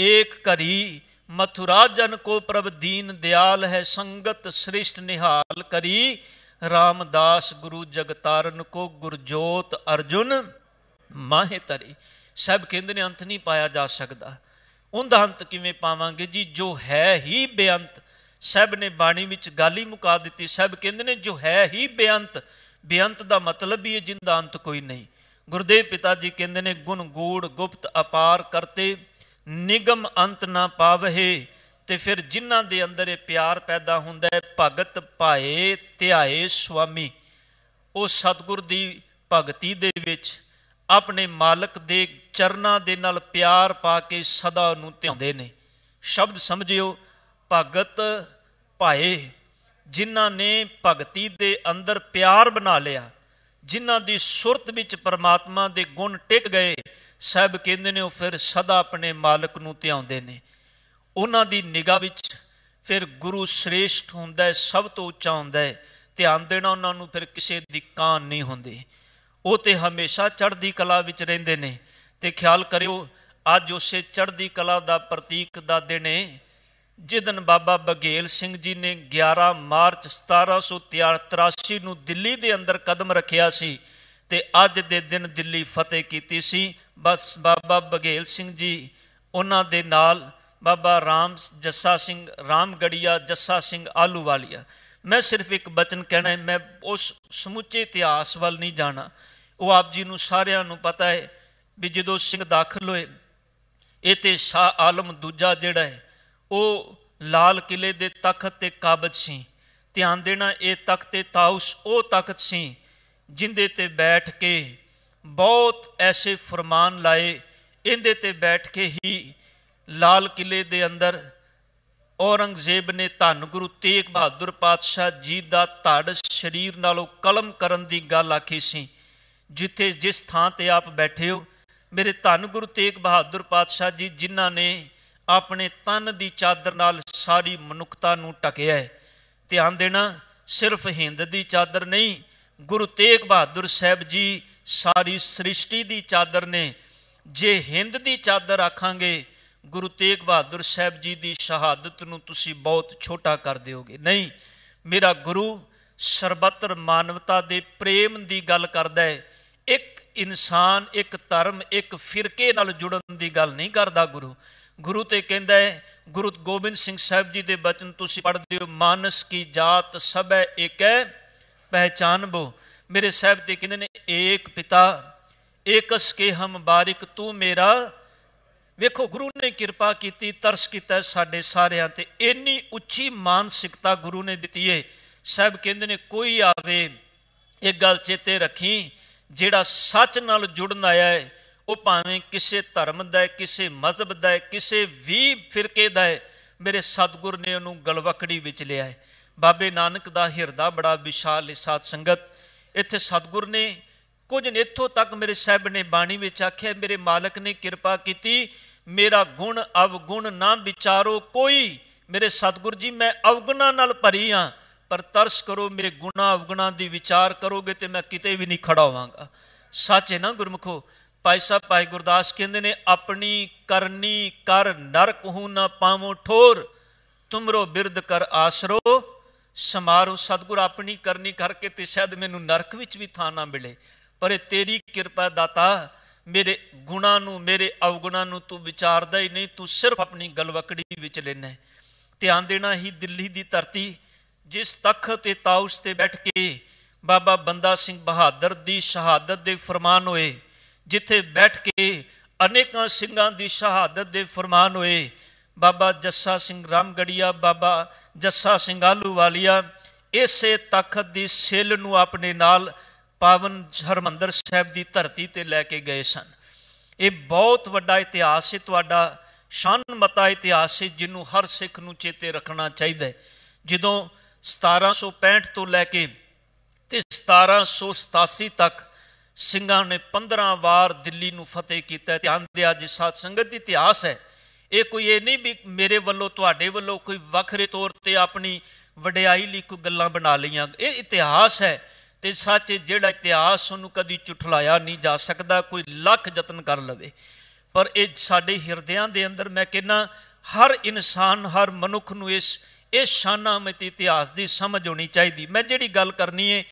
S1: ਏਕ ਕਰੀ ਮਥੁਰਾ ਜਨ ਕੋ ਪ੍ਰਭ ਦੀਨ ਦਿਆਲ ਹੈ ਸੰਗਤ ਸ੍ਰਿਸ਼ਟ ਨਿਹਾਲ ਕਰੀ ਰਾਮਦਾਸ ਗੁਰੂ ਜਗਤਾਰਨ ਕੋ ਗੁਰਜੋਤ ਅਰਜੁਨ ਮਾਹੇ ਤਰੀ ਸਭ ਕਹਿੰਦੇ ਨੇ ਅੰਤ ਨਹੀਂ ਪਾਇਆ ਜਾ ਸਕਦਾ ਉਹਦਾ ਅੰਤ ਕਿਵੇਂ ਪਾਵਾਂਗੇ ਜੀ ਜੋ ਹੈ ਹੀ ਬੇਅੰਤ ਸਭ ਨੇ ਬਾਣੀ ਵਿੱਚ ਗੱਲ ਹੀ ਮੁਕਾ ਦਿੱਤੀ ਸਭ ਕਹਿੰਦੇ ਨੇ ਜੋ ਹੈ ਹੀ ਬੇਅੰਤ ਬੇਅੰਤ ਦਾ ਮਤਲਬ ਵੀ ਇਹ ਜਿੰਦਾ ਅੰਤ ਕੋਈ ਨਹੀਂ ਗੁਰਦੇਵ ਪਿਤਾ ਜੀ ਕਹਿੰਦੇ ਨੇ ਗੁਣ ਗੂੜ ਗੁਪਤ ਅਪਾਰ ਕਰਤੇ ਨਿਗਮ ਅੰਤ ਨਾ ਪਾਵਹਿ ਤੇ ਫਿਰ ਜਿਨ੍ਹਾਂ ਦੇ ਅੰਦਰ ਇਹ ਪਿਆਰ ਪੈਦਾ ਹੁੰਦਾ ਹੈ ਭਗਤ ਭਾਏ ਧਿਆਏ ਸੁਆਮੀ ਉਹ ਸਤਗੁਰ ਦੀ ਭਗਤੀ ਦੇ ਵਿੱਚ ਆਪਣੇ ਮਾਲਕ ਦੇ ਚਰਨਾਂ ਦੇ ਨਾਲ ਪਿਆਰ ਪਾ ਕੇ ਸਦਾ ਨੂੰ ਧਿਆਉਂਦੇ ਨੇ ਸ਼ਬਦ ਸਮਝਿਓ ਭਗਤ ਭਾਏ ਜਿਨ੍ਹਾਂ ਨੇ ਭਗਤੀ ਦੇ ਅੰਦਰ ਪਿਆਰ ਬਣਾ ਲਿਆ ਜਿਨ੍ਹਾਂ ਦੀ ਸੁਰਤ ਵਿੱਚ ਪਰਮਾਤਮਾ ਦੇ ਗੁਣ ਟਿਕ ਗਏ ਸਭ ਕਹਿੰਦੇ ਨੇ ਉਹ ਫਿਰ ਸਦਾ ਆਪਣੇ ਮਾਲਕ ਨੂੰ ਧਿਆਉਂਦੇ ਨੇ ਉਹਨਾਂ ਦੀ ਨਿਗਾਹ ਵਿੱਚ ਫਿਰ ਗੁਰੂ ਸ੍ਰੇਸ਼ਟ ਹੁੰਦਾ ਹੈ ਸਭ ਤੋਂ ਉੱਚਾ ਹੁੰਦਾ ਹੈ ਧਿਆਨ ਦੇਣਾ ਉਹਨਾਂ ਨੂੰ ਫਿਰ ਕਿਸੇ ਦੀ ਕਾਨ ਨਹੀਂ ਹੁੰਦੀ ਉਹ ਤੇ ਹਮੇਸ਼ਾ ਚੜ੍ਹਦੀ ਕਲਾ ਵਿੱਚ ਰਹਿੰਦੇ ਨੇ ਤੇ ਖਿਆਲ ਕਰਿਓ ਅੱਜ ਉਸੇ ਚੜ੍ਹਦੀ ਕਲਾ ਦਾ ਪ੍ਰਤੀਕ ਦਾਦੇ ਨੇ ਜਿਦਨ ਬਾਬਾ ਬਗੇਲ ਸਿੰਘ ਜੀ ਨੇ 11 ਮਾਰਚ 1783 ਨੂੰ ਦਿੱਲੀ ਦੇ ਅੰਦਰ ਕਦਮ ਰੱਖਿਆ ਸੀ ਤੇ ਅੱਜ ਦੇ ਦਿਨ ਦਿੱਲੀ ਫਤਿਹ ਕੀਤੀ ਸੀ ਬਸ ਬਾਬਾ ਬਗੇਲ ਸਿੰਘ ਜੀ ਉਹਨਾਂ ਦੇ ਨਾਲ ਬਾਬਾ ਰਾਮ ਜੱਸਾ ਸਿੰਘ ਰਾਮਗੜੀਆ ਜੱਸਾ ਸਿੰਘ ਆਲੂਵਾਲੀਆ ਮੈਂ ਸਿਰਫ ਇੱਕ ਬਚਨ ਕਹਿਣਾ ਹੈ ਮੈਂ ਉਸ ਸਮੁੱਚੇ ਇਤਿਹਾਸ ਵੱਲ ਨਹੀਂ ਜਾਣਾ ਉਹ ਆਪ ਜੀ ਨੂੰ ਸਾਰਿਆਂ ਨੂੰ ਪਤਾ ਹੈ ਵੀ ਜਦੋਂ ਸਿੰਘ ਦਾਖਲ ਹੋਏ ਇਹ ਤੇ ਸ਼ਾ ਆਲਮ ਦੂਜਾ ਜਿਹੜਾ ਹੈ ਉਹ ਲਾਲ ਕਿਲੇ ਦੇ ਤਖਤ ਤੇ ਕਾਬਜ ਸੀ ਧਿਆਨ ਦੇਣਾ ਇਹ ਤਖਤ ਤੇ ਤਾਉਸ ਉਹ ਤਖਤ ਸੀ ਜਿੰਦੇ ਤੇ ਬੈਠ ਕੇ ਬਹੁਤ ਐਸੇ ਫਰਮਾਨ ਲਾਏ ਇਹਦੇ ਤੇ ਬੈਠ ਕੇ ਹੀ ਲਾਲ ਕਿਲੇ ਦੇ ਅੰਦਰ ਔਰੰਗਜ਼ੇਬ ਨੇ ਧੰਨ ਗੁਰੂ ਤੇਗ ਬਹਾਦਰ ਪਾਤਸ਼ਾਹ ਜੀ ਦਾ ਧੜ ਸਰੀਰ ਨਾਲੋਂ ਕਲਮ ਕਰਨ ਦੀ ਗੱਲ ਆਖੀ ਸੀ ਜਿੱਥੇ ਜਿਸ ਥਾਂ ਤੇ ਆਪ ਬੈਠੇ ਹੋ ਮੇਰੇ ਧੰਨ ਗੁਰੂ ਤੇਗ ਬਹਾਦਰ ਪਾਤਸ਼ਾਹ ਜੀ ਜਿਨ੍ਹਾਂ ਨੇ ਆਪਣੇ ਤਨ ਦੀ ਚਾਦਰ ਨਾਲ ਸਾਰੀ ਮਨੁੱਖਤਾ ਨੂੰ ਟਕਿਆ ਹੈ ਧਿਆਨ ਦੇਣਾ ਸਿਰਫ ਹਿੰਦ ਦੀ ਚਾਦਰ ਨਹੀਂ ਗੁਰੂ ਤੇਗ ਬਹਾਦਰ ਸਾਹਿਬ ਜੀ ਸਾਰੀ ਸ੍ਰਿਸ਼ਟੀ ਦੀ ਚਾਦਰ ਨੇ ਜੇ ਹਿੰਦ ਦੀ ਚਾਦਰ ਆਖਾਂਗੇ ਗੁਰੂ ਤੇਗ ਬਹਾਦਰ ਸਾਹਿਬ ਜੀ ਦੀ ਸ਼ਹਾਦਤ ਨੂੰ ਤੁਸੀਂ ਬਹੁਤ ਛੋਟਾ ਕਰ ਦਿਓਗੇ ਨਹੀਂ ਮੇਰਾ ਗੁਰੂ ਸਰਬੱਤਰ ਮਾਨਵਤਾ ਦੇ ਪ੍ਰੇਮ ਦੀ ਗੱਲ ਕਰਦਾ ਹੈ ਇੱਕ ਇਨਸਾਨ ਇੱਕ ਧਰਮ ਇੱਕ ਫਿਰਕੇ ਨਾਲ ਜੁੜਨ ਦੀ ਗੱਲ ਨਹੀਂ ਕਰਦਾ ਗੁਰੂ ਗੁਰੂ ਤੇ ਕਹਿੰਦਾ ਹੈ ਗੁਰੂ ਗੋਬਿੰਦ ਸਿੰਘ ਸਾਹਿਬ ਜੀ ਦੇ ਬਚਨ ਤੁਸੀਂ ਪੜ੍ਹਦੇ ਹੋ ਮਾਨਸ ਕੀ ਜਾਤ ਸਭੈ ਇੱਕ ਹੈ ਪਹਿਚਾਨਬੋ ਮੇਰੇ ਸਾਹਿਬ ਤੇ ਕਹਿੰਦੇ ਨੇ ਏਕ ਪਿਤਾ ਏਕਸ ਕੇ ਹਮ ਬਾਰਿਕ ਤੂੰ ਮੇਰਾ ਵੇਖੋ ਗੁਰੂ ਨੇ ਕਿਰਪਾ ਕੀਤੀ ਤਰਸ ਕੀਤਾ ਸਾਡੇ ਸਾਰਿਆਂ ਤੇ ਇੰਨੀ ਉੱਚੀ ਮਾਨਸਿਕਤਾ ਗੁਰੂ ਨੇ ਦਿੱਤੀ ਏ ਸਾਹਿਬ ਕਹਿੰਦੇ ਨੇ ਕੋਈ ਆਵੇ ਇਹ ਗੱਲ ਚੇਤੇ ਰੱਖੀ ਜਿਹੜਾ ਸੱਚ ਨਾਲ ਜੁੜਨ ਆਇਆ ਹੈ ਉਹ ਭਾਵੇਂ ਕਿਸੇ ਧਰਮ ਦਾ ਹੈ ਕਿਸੇ ਮਜ਼ਹਬ ਦਾ ਹੈ ਕਿਸੇ ਵੀ ਫਿਰਕੇ ਦਾ ਹੈ ਮੇਰੇ ਸਤਗੁਰ ਨੇ ਉਹਨੂੰ ਗਲਵਕੜੀ ਵਿੱਚ ਲਿਆ ਹੈ ਬਾਬੇ ਨਾਨਕ ਦਾ ਹਿਰਦਾ ਬੜਾ ਵਿਸ਼ਾਲ ਹੈ ਸਾਧ ਸੰਗਤ ਇੱਥੇ ਸਤਗੁਰ ਨੇ ਕੁਝ ਨੇਥੋਂ ਇੱਥੋਂ ਤੱਕ ਮੇਰੇ ਸਾਹਿਬ ਨੇ ਬਾਣੀ ਵਿੱਚ ਆਖਿਆ ਮੇਰੇ ਮਾਲਕ ਨੇ ਕਿਰਪਾ ਕੀਤੀ ਮੇਰਾ ਗੁਣ ਅਵਗੁਣ ਨਾ ਵਿਚਾਰੋ ਕੋਈ ਮੇਰੇ ਸਤਗੁਰ ਜੀ ਮੈਂ ਅਵਗੁਣਾ ਨਾਲ ਭਰੀ ਆਂ ਪਰ ਤਰਸ ਕਰੋ ਮੇਰੇ ਗੁਨਾਹ ਅਵਗਣਾ ਦੀ ਵਿਚਾਰ ਕਰੋਗੇ ਤੇ ਮੈਂ ਕਿਤੇ ਵੀ ਨਹੀਂ ਖੜਾ ਹੋਵਾਂਗਾ ਸੱਚ ਹੈ ਨਾ ਗੁਰਮਖੋ ਭਾਈ ਸਾਹਿਬ ਭਾਈ ਗੁਰਦਾਸ ਕਹਿੰਦੇ ਨੇ ਆਪਣੀ ਕਰਨੀ ਕਰ ਨਰਕ ਹੂ ਨਾ ਪਾਵੋ ਠੋਰ ਤੁਮਰੋ ਬਿਰਦ ਕਰ ਆਸਰੋ ਸਮਾਰੋ ਸਤਗੁਰ ਆਪਣੀ ਕਰਨੀ ਕਰਕੇ ਤੇ ਸ਼ਾਇਦ ਮੈਨੂੰ ਨਰਕ ਵਿੱਚ ਵੀ ਥਾਂ ਨਾ ਮਿਲੇ ਪਰ ਇਹ ਤੇਰੀ ਕਿਰਪਾ ਦਾਤਾ ਮੇਰੇ ਗੁਨਾ ਨੂੰ ਮੇਰੇ ਅਵਗੁਣਾ ਨੂੰ ਤੂੰ ਵਿਚਾਰਦਾ ਹੀ ਨਹੀਂ ਤੂੰ ਸਿਰਫ ਆਪਣੀ ਗਲਵਕੜੀ ਵਿੱਚ ਲੈਣਾ ਧਿਆਨ ਦੇਣਾ ਹੀ ਦਿੱਲੀ ਦੀ ਧਰਤੀ ਜਿਸ ਤਖਤ ਤੇ ਤਾਉਸ ਤੇ ਬੈਠ ਕੇ ਬਾਬਾ ਬੰਦਾ ਸਿੰਘ ਬਹਾਦਰ ਦੀ ਸ਼ਹਾਦਤ ਦੇ ਫਰਮਾਨ ਹੋਏ ਜਿੱਥੇ ਬੈਠ ਕੇ ਅਨੇਕਾਂ ਸਿੰਘਾਂ ਦੀ ਸ਼ਹਾਦਤ ਦੇ ਫਰਮਾਨ ਹੋਏ ਬਾਬਾ ਜੱਸਾ ਸਿੰਘ ਰਾਮਗੜੀਆ ਬਾਬਾ ਜੱਸਾ ਸਿੰਘ ਆਲੂਵਾਲੀਆ ਇਸੇ ਤਖਤ ਦੀ ਸਿੱਲ ਨੂੰ ਆਪਣੇ ਨਾਲ ਪਾਵਨ ਹਰਮੰਦਰ ਸਾਹਿਬ ਦੀ ਧਰਤੀ ਤੇ ਲੈ ਕੇ ਗਏ ਸਨ ਇਹ ਬਹੁਤ ਵੱਡਾ ਇਤਿਹਾਸ ਹੈ ਤੁਹਾਡਾ ਸ਼ਾਨ ਮਤਾ ਇਤਿਹਾਸ ਹੈ ਜਿਹਨੂੰ ਹਰ ਸਿੱਖ ਨੂੰ ਚੇਤੇ ਰੱਖਣਾ ਚਾਹੀਦਾ ਹੈ ਜਦੋਂ 1765 ਤੋਂ ਲੈ ਕੇ ਤੇ 1787 ਤੱਕ ਸਿੰਘਾਂ ਨੇ 15 ਵਾਰ ਦਿੱਲੀ ਨੂੰ ਫਤਿਹ ਕੀਤਾ ਧਿਆਨ ਦੇ ਅੱਜ ਸਾਤ ਸੰਗਤ ਦੀ ਇਤਿਹਾਸ ਹੈ ਇਹ ਕੋਈ ਇਹ ਨਹੀਂ ਵੀ ਮੇਰੇ ਵੱਲੋਂ ਤੁਹਾਡੇ ਵੱਲੋਂ ਕੋਈ ਵੱਖਰੇ ਤੌਰ ਤੇ ਆਪਣੀ ਵਡਿਆਈ ਲਈ ਕੋਈ ਗੱਲਾਂ ਬਣਾ ਲਈਆਂ ਇਹ ਇਤਿਹਾਸ ਹੈ ਤੇ ਸੱਚ ਜਿਹੜਾ ਇਤਿਹਾਸ ਨੂੰ ਕਦੀ ਝੁਠਲਾਇਆ ਨਹੀਂ ਜਾ ਸਕਦਾ ਕੋਈ ਲੱਖ ਯਤਨ ਕਰ ਲਵੇ ਪਰ ਇਹ ਸਾਡੇ ਹਿਰਦਿਆਂ ਦੇ ਅੰਦਰ ਮੈਂ ਕਹਿੰਨਾ ਹਰ ਇਨਸਾਨ ਹਰ ਮਨੁੱਖ ਨੂੰ ਇਸ ਇਹ ਸ਼ਾਨਾਮਤ ਇਤਿਹਾਸ ਦੀ ਸਮਝ ਹੋਣੀ ਚਾਹੀਦੀ ਮੈਂ ਜਿਹੜੀ ਗੱਲ ਕਰਨੀ ਹੈ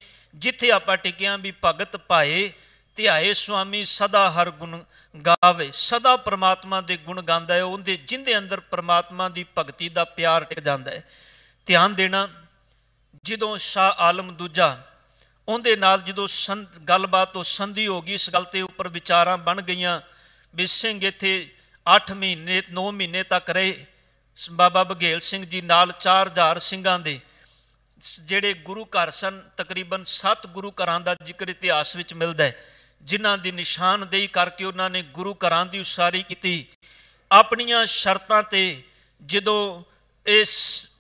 S1: ਜਿੱਥੇ ਆਪਾਂ ਟਿਕਿਆ ਵੀ ਭਗਤ ਭਾਏ ਧਿਆਏ ਸੁਆਮੀ ਸਦਾ ਹਰ ਗੁਣ ਗਾਵੇ ਸਦਾ ਪ੍ਰਮਾਤਮਾ ਦੇ ਗੁਣ ਗਾਉਂਦਾ ਹੈ ਉਹਦੇ ਜਿੰਦੇ ਅੰਦਰ ਪ੍ਰਮਾਤਮਾ ਦੀ ਭਗਤੀ ਦਾ ਪਿਆਰ ਟਿਕ ਜਾਂਦਾ ਹੈ ਧਿਆਨ ਦੇਣਾ ਜਦੋਂ ਸ਼ਾ ਆਲਮ ਦੂਜਾ ਉਹਦੇ ਨਾਲ ਜਦੋਂ ਗੱਲਬਾਤ ਉਹ ਸੰਧੀ ਹੋ ਗਈ ਇਸ ਗੱਲ ਤੇ ਉੱਪਰ ਵਿਚਾਰਾਂ ਬਣ ਗਈਆਂ ਵੀ ਸਿੰਘ ਇੱਥੇ 8 ਮਹੀਨੇ 9 ਮਹੀਨੇ ਤੱਕ ਰਹੇ ਬਾਬਾ ਬਗੇਲ ਸਿੰਘ ਜੀ ਨਾਲ 4000 ਸਿੰਘਾਂ ਦੇ ਜਿਹੜੇ ਗੁਰੂ ਘਰ ਸਨ ਤਕਰੀਬਨ 7 ਗੁਰੂ ਘਰਾਂ ਦਾ ਜ਼ਿਕਰ ਇਤਿਹਾਸ ਵਿੱਚ ਮਿਲਦਾ ਹੈ ਜਿਨ੍ਹਾਂ ਦੀ ਨਿਸ਼ਾਨਦੇਹੀ ਕਰਕੇ ਉਹਨਾਂ ਨੇ ਗੁਰੂ ਘਰਾਂ ਦੀ ਉਸਾਰੀ ਕੀਤੀ ਆਪਣੀਆਂ ਸ਼ਰਤਾਂ ਤੇ ਜਦੋਂ ਇਸ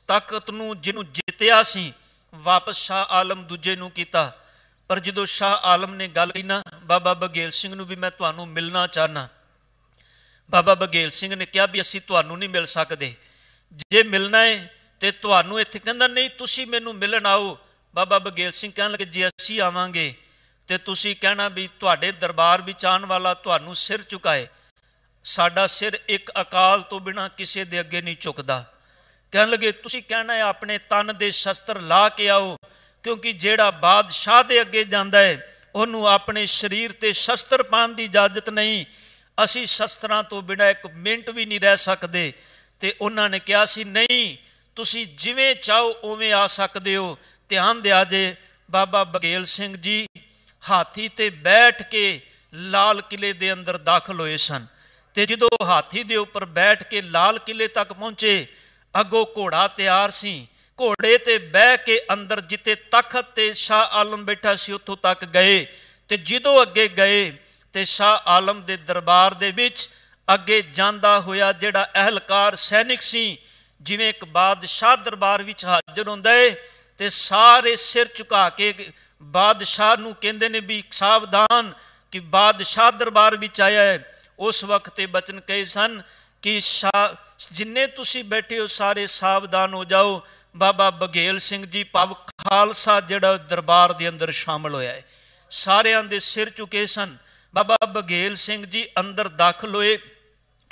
S1: ਤਾਕਤ ਨੂੰ ਜਿਹਨੂੰ ਜਿੱਤਿਆ ਸੀ ਵਾਪਸ ਸ਼ਾਹ ਆਲਮ ਦੂਜੇ ਨੂੰ ਕੀਤਾ ਪਰ ਜਦੋਂ ਸ਼ਾਹ ਆਲਮ ਨੇ ਗੱਲ ਕੀਤੀ ਨਾ ਬਾਬਾ ਬਗੇਲ ਸਿੰਘ ਨੂੰ ਵੀ ਮੈਂ ਤੁਹਾਨੂੰ ਮਿਲਣਾ ਚਾਹਨਾ ਬਾਬਾ ਬਗੇਲ ਸਿੰਘ ਨੇ ਕਿਹਾ ਵੀ ਅਸੀਂ ਤੁਹਾਨੂੰ ਨਹੀਂ ਮਿਲ ਸਕਦੇ ਜੇ ਮਿਲਣਾ ਹੈ ਤੇ ਤੁਹਾਨੂੰ ਇੱਥੇ ਕਹਿੰਦਾ ਨਹੀਂ ਤੁਸੀਂ ਮੈਨੂੰ ਮਿਲਣ ਆਓ ਬਾਬਾ ਬਗੇਲ ਸਿੰਘ ਕਹਿਣ ਲੱਗੇ ਜੇ ਅਸੀਂ ਆਵਾਂਗੇ ਤੇ ਤੁਸੀਂ ਕਹਿਣਾ ਵੀ ਤੁਹਾਡੇ ਦਰਬਾਰ ਵਿੱਚ ਆਣ ਵਾਲਾ ਤੁਹਾਨੂੰ ਸਿਰ ਝੁਕਾਏ ਸਾਡਾ ਸਿਰ ਇੱਕ ਅਕਾਲ ਤੋਂ ਬਿਨਾ ਕਿਸੇ ਦੇ ਅੱਗੇ ਨਹੀਂ ਝੁਕਦਾ ਕਹਿਣ ਲੱਗੇ ਤੁਸੀਂ ਕਹਿਣਾ ਹੈ ਆਪਣੇ ਤਨ ਦੇ ਸ਼ਸਤਰ ਲਾ ਕੇ ਆਓ ਕਿਉਂਕਿ ਜਿਹੜਾ ਬਾਦਸ਼ਾਹ ਦੇ ਅੱਗੇ ਜਾਂਦਾ ਹੈ ਉਹਨੂੰ ਆਪਣੇ ਸਰੀਰ ਤੇ ਸ਼ਸਤਰ ਪਾਣ ਦੀ ਇਜਾਜ਼ਤ ਨਹੀਂ ਅਸੀਂ ਸ਼ਸਤਰਾਂ ਤੋਂ ਬਿਨਾ ਇੱਕ ਮਿੰਟ ਵੀ ਨਹੀਂ ਰਹਿ ਸਕਦੇ ਤੇ ਉਹਨਾਂ ਨੇ ਕਿਹਾ ਸੀ ਨਹੀਂ ਤੁਸੀਂ ਜਿਵੇਂ ਚਾਹੋ ਉਵੇਂ ਆ ਸਕਦੇ ਹੋ ਧਿਆਨ ਦਿਆ ਜੇ ਬਾਬਾ ਬਗੇਲ ਸਿੰਘ ਜੀ ਹਾਥੀ ਤੇ ਬੈਠ ਕੇ ਲਾਲ ਕਿਲੇ ਦੇ ਅੰਦਰ ਦਾਖਲ ਹੋਏ ਸਨ ਤੇ ਜਦੋਂ ਹਾਥੀ ਦੇ ਉੱਪਰ ਬੈਠ ਕੇ ਲਾਲ ਕਿਲੇ ਤੱਕ ਪਹੁੰਚੇ ਅੱਗੋਂ ਘੋੜਾ ਤਿਆਰ ਸੀ ਘੋੜੇ ਤੇ ਬਹਿ ਕੇ ਅੰਦਰ ਜਿੱਤੇ ਤਖਤ ਤੇ ਸ਼ਾਹ ਆਲਮ ਬੈਠਾ ਸੀ ਉੱਥੋਂ ਤੱਕ ਗਏ ਤੇ ਜਦੋਂ ਅੱਗੇ ਗਏ ਤੇ ਸ਼ਾਹ ਆਲਮ ਦੇ ਦਰਬਾਰ ਦੇ ਵਿੱਚ ਅੱਗੇ ਜਾਂਦਾ ਹੋਇਆ ਜਿਹੜਾ ਅਹਲਕਾਰ ਸੈਨਿਕ ਸੀ ਜਿਵੇਂ ਇੱਕ ਬਾਦਸ਼ਾਹ ਦਰਬਾਰ ਵਿੱਚ ਹਾਜ਼ਰ ਹੁੰਦਾ ਏ ਤੇ ਸਾਰੇ ਸਿਰ ਝੁਕਾ ਕੇ ਬਾਦਸ਼ਾਹ ਨੂੰ ਕਹਿੰਦੇ ਨੇ ਵੀ ਸਾਵਧਾਨ ਕਿ ਬਾਦਸ਼ਾਹ ਦਰਬਾਰ ਵਿੱਚ ਆਇਆ ਹੈ ਉਸ ਵਕਤ ਤੇ ਬਚਨ ਕਹੇ ਸਨ ਕਿ ਜਿੰਨੇ ਤੁਸੀਂ ਬੈਠੇ ਹੋ ਸਾਰੇ ਸਾਵਧਾਨ ਹੋ ਜਾਓ ਬਾਬਾ ਬਗੇਲ ਸਿੰਘ ਜੀ ਪਵ ਖਾਲਸਾ ਜਿਹੜਾ ਦਰਬਾਰ ਦੇ ਅੰਦਰ ਸ਼ਾਮਲ ਹੋਇਆ ਹੈ ਸਾਰਿਆਂ ਦੇ ਸਿਰ ਝੁਕੇ ਸਨ ਬਾਬਾ ਬਗੇਲ ਸਿੰਘ ਜੀ ਅੰਦਰ ਦਾਖਲ ਹੋਏ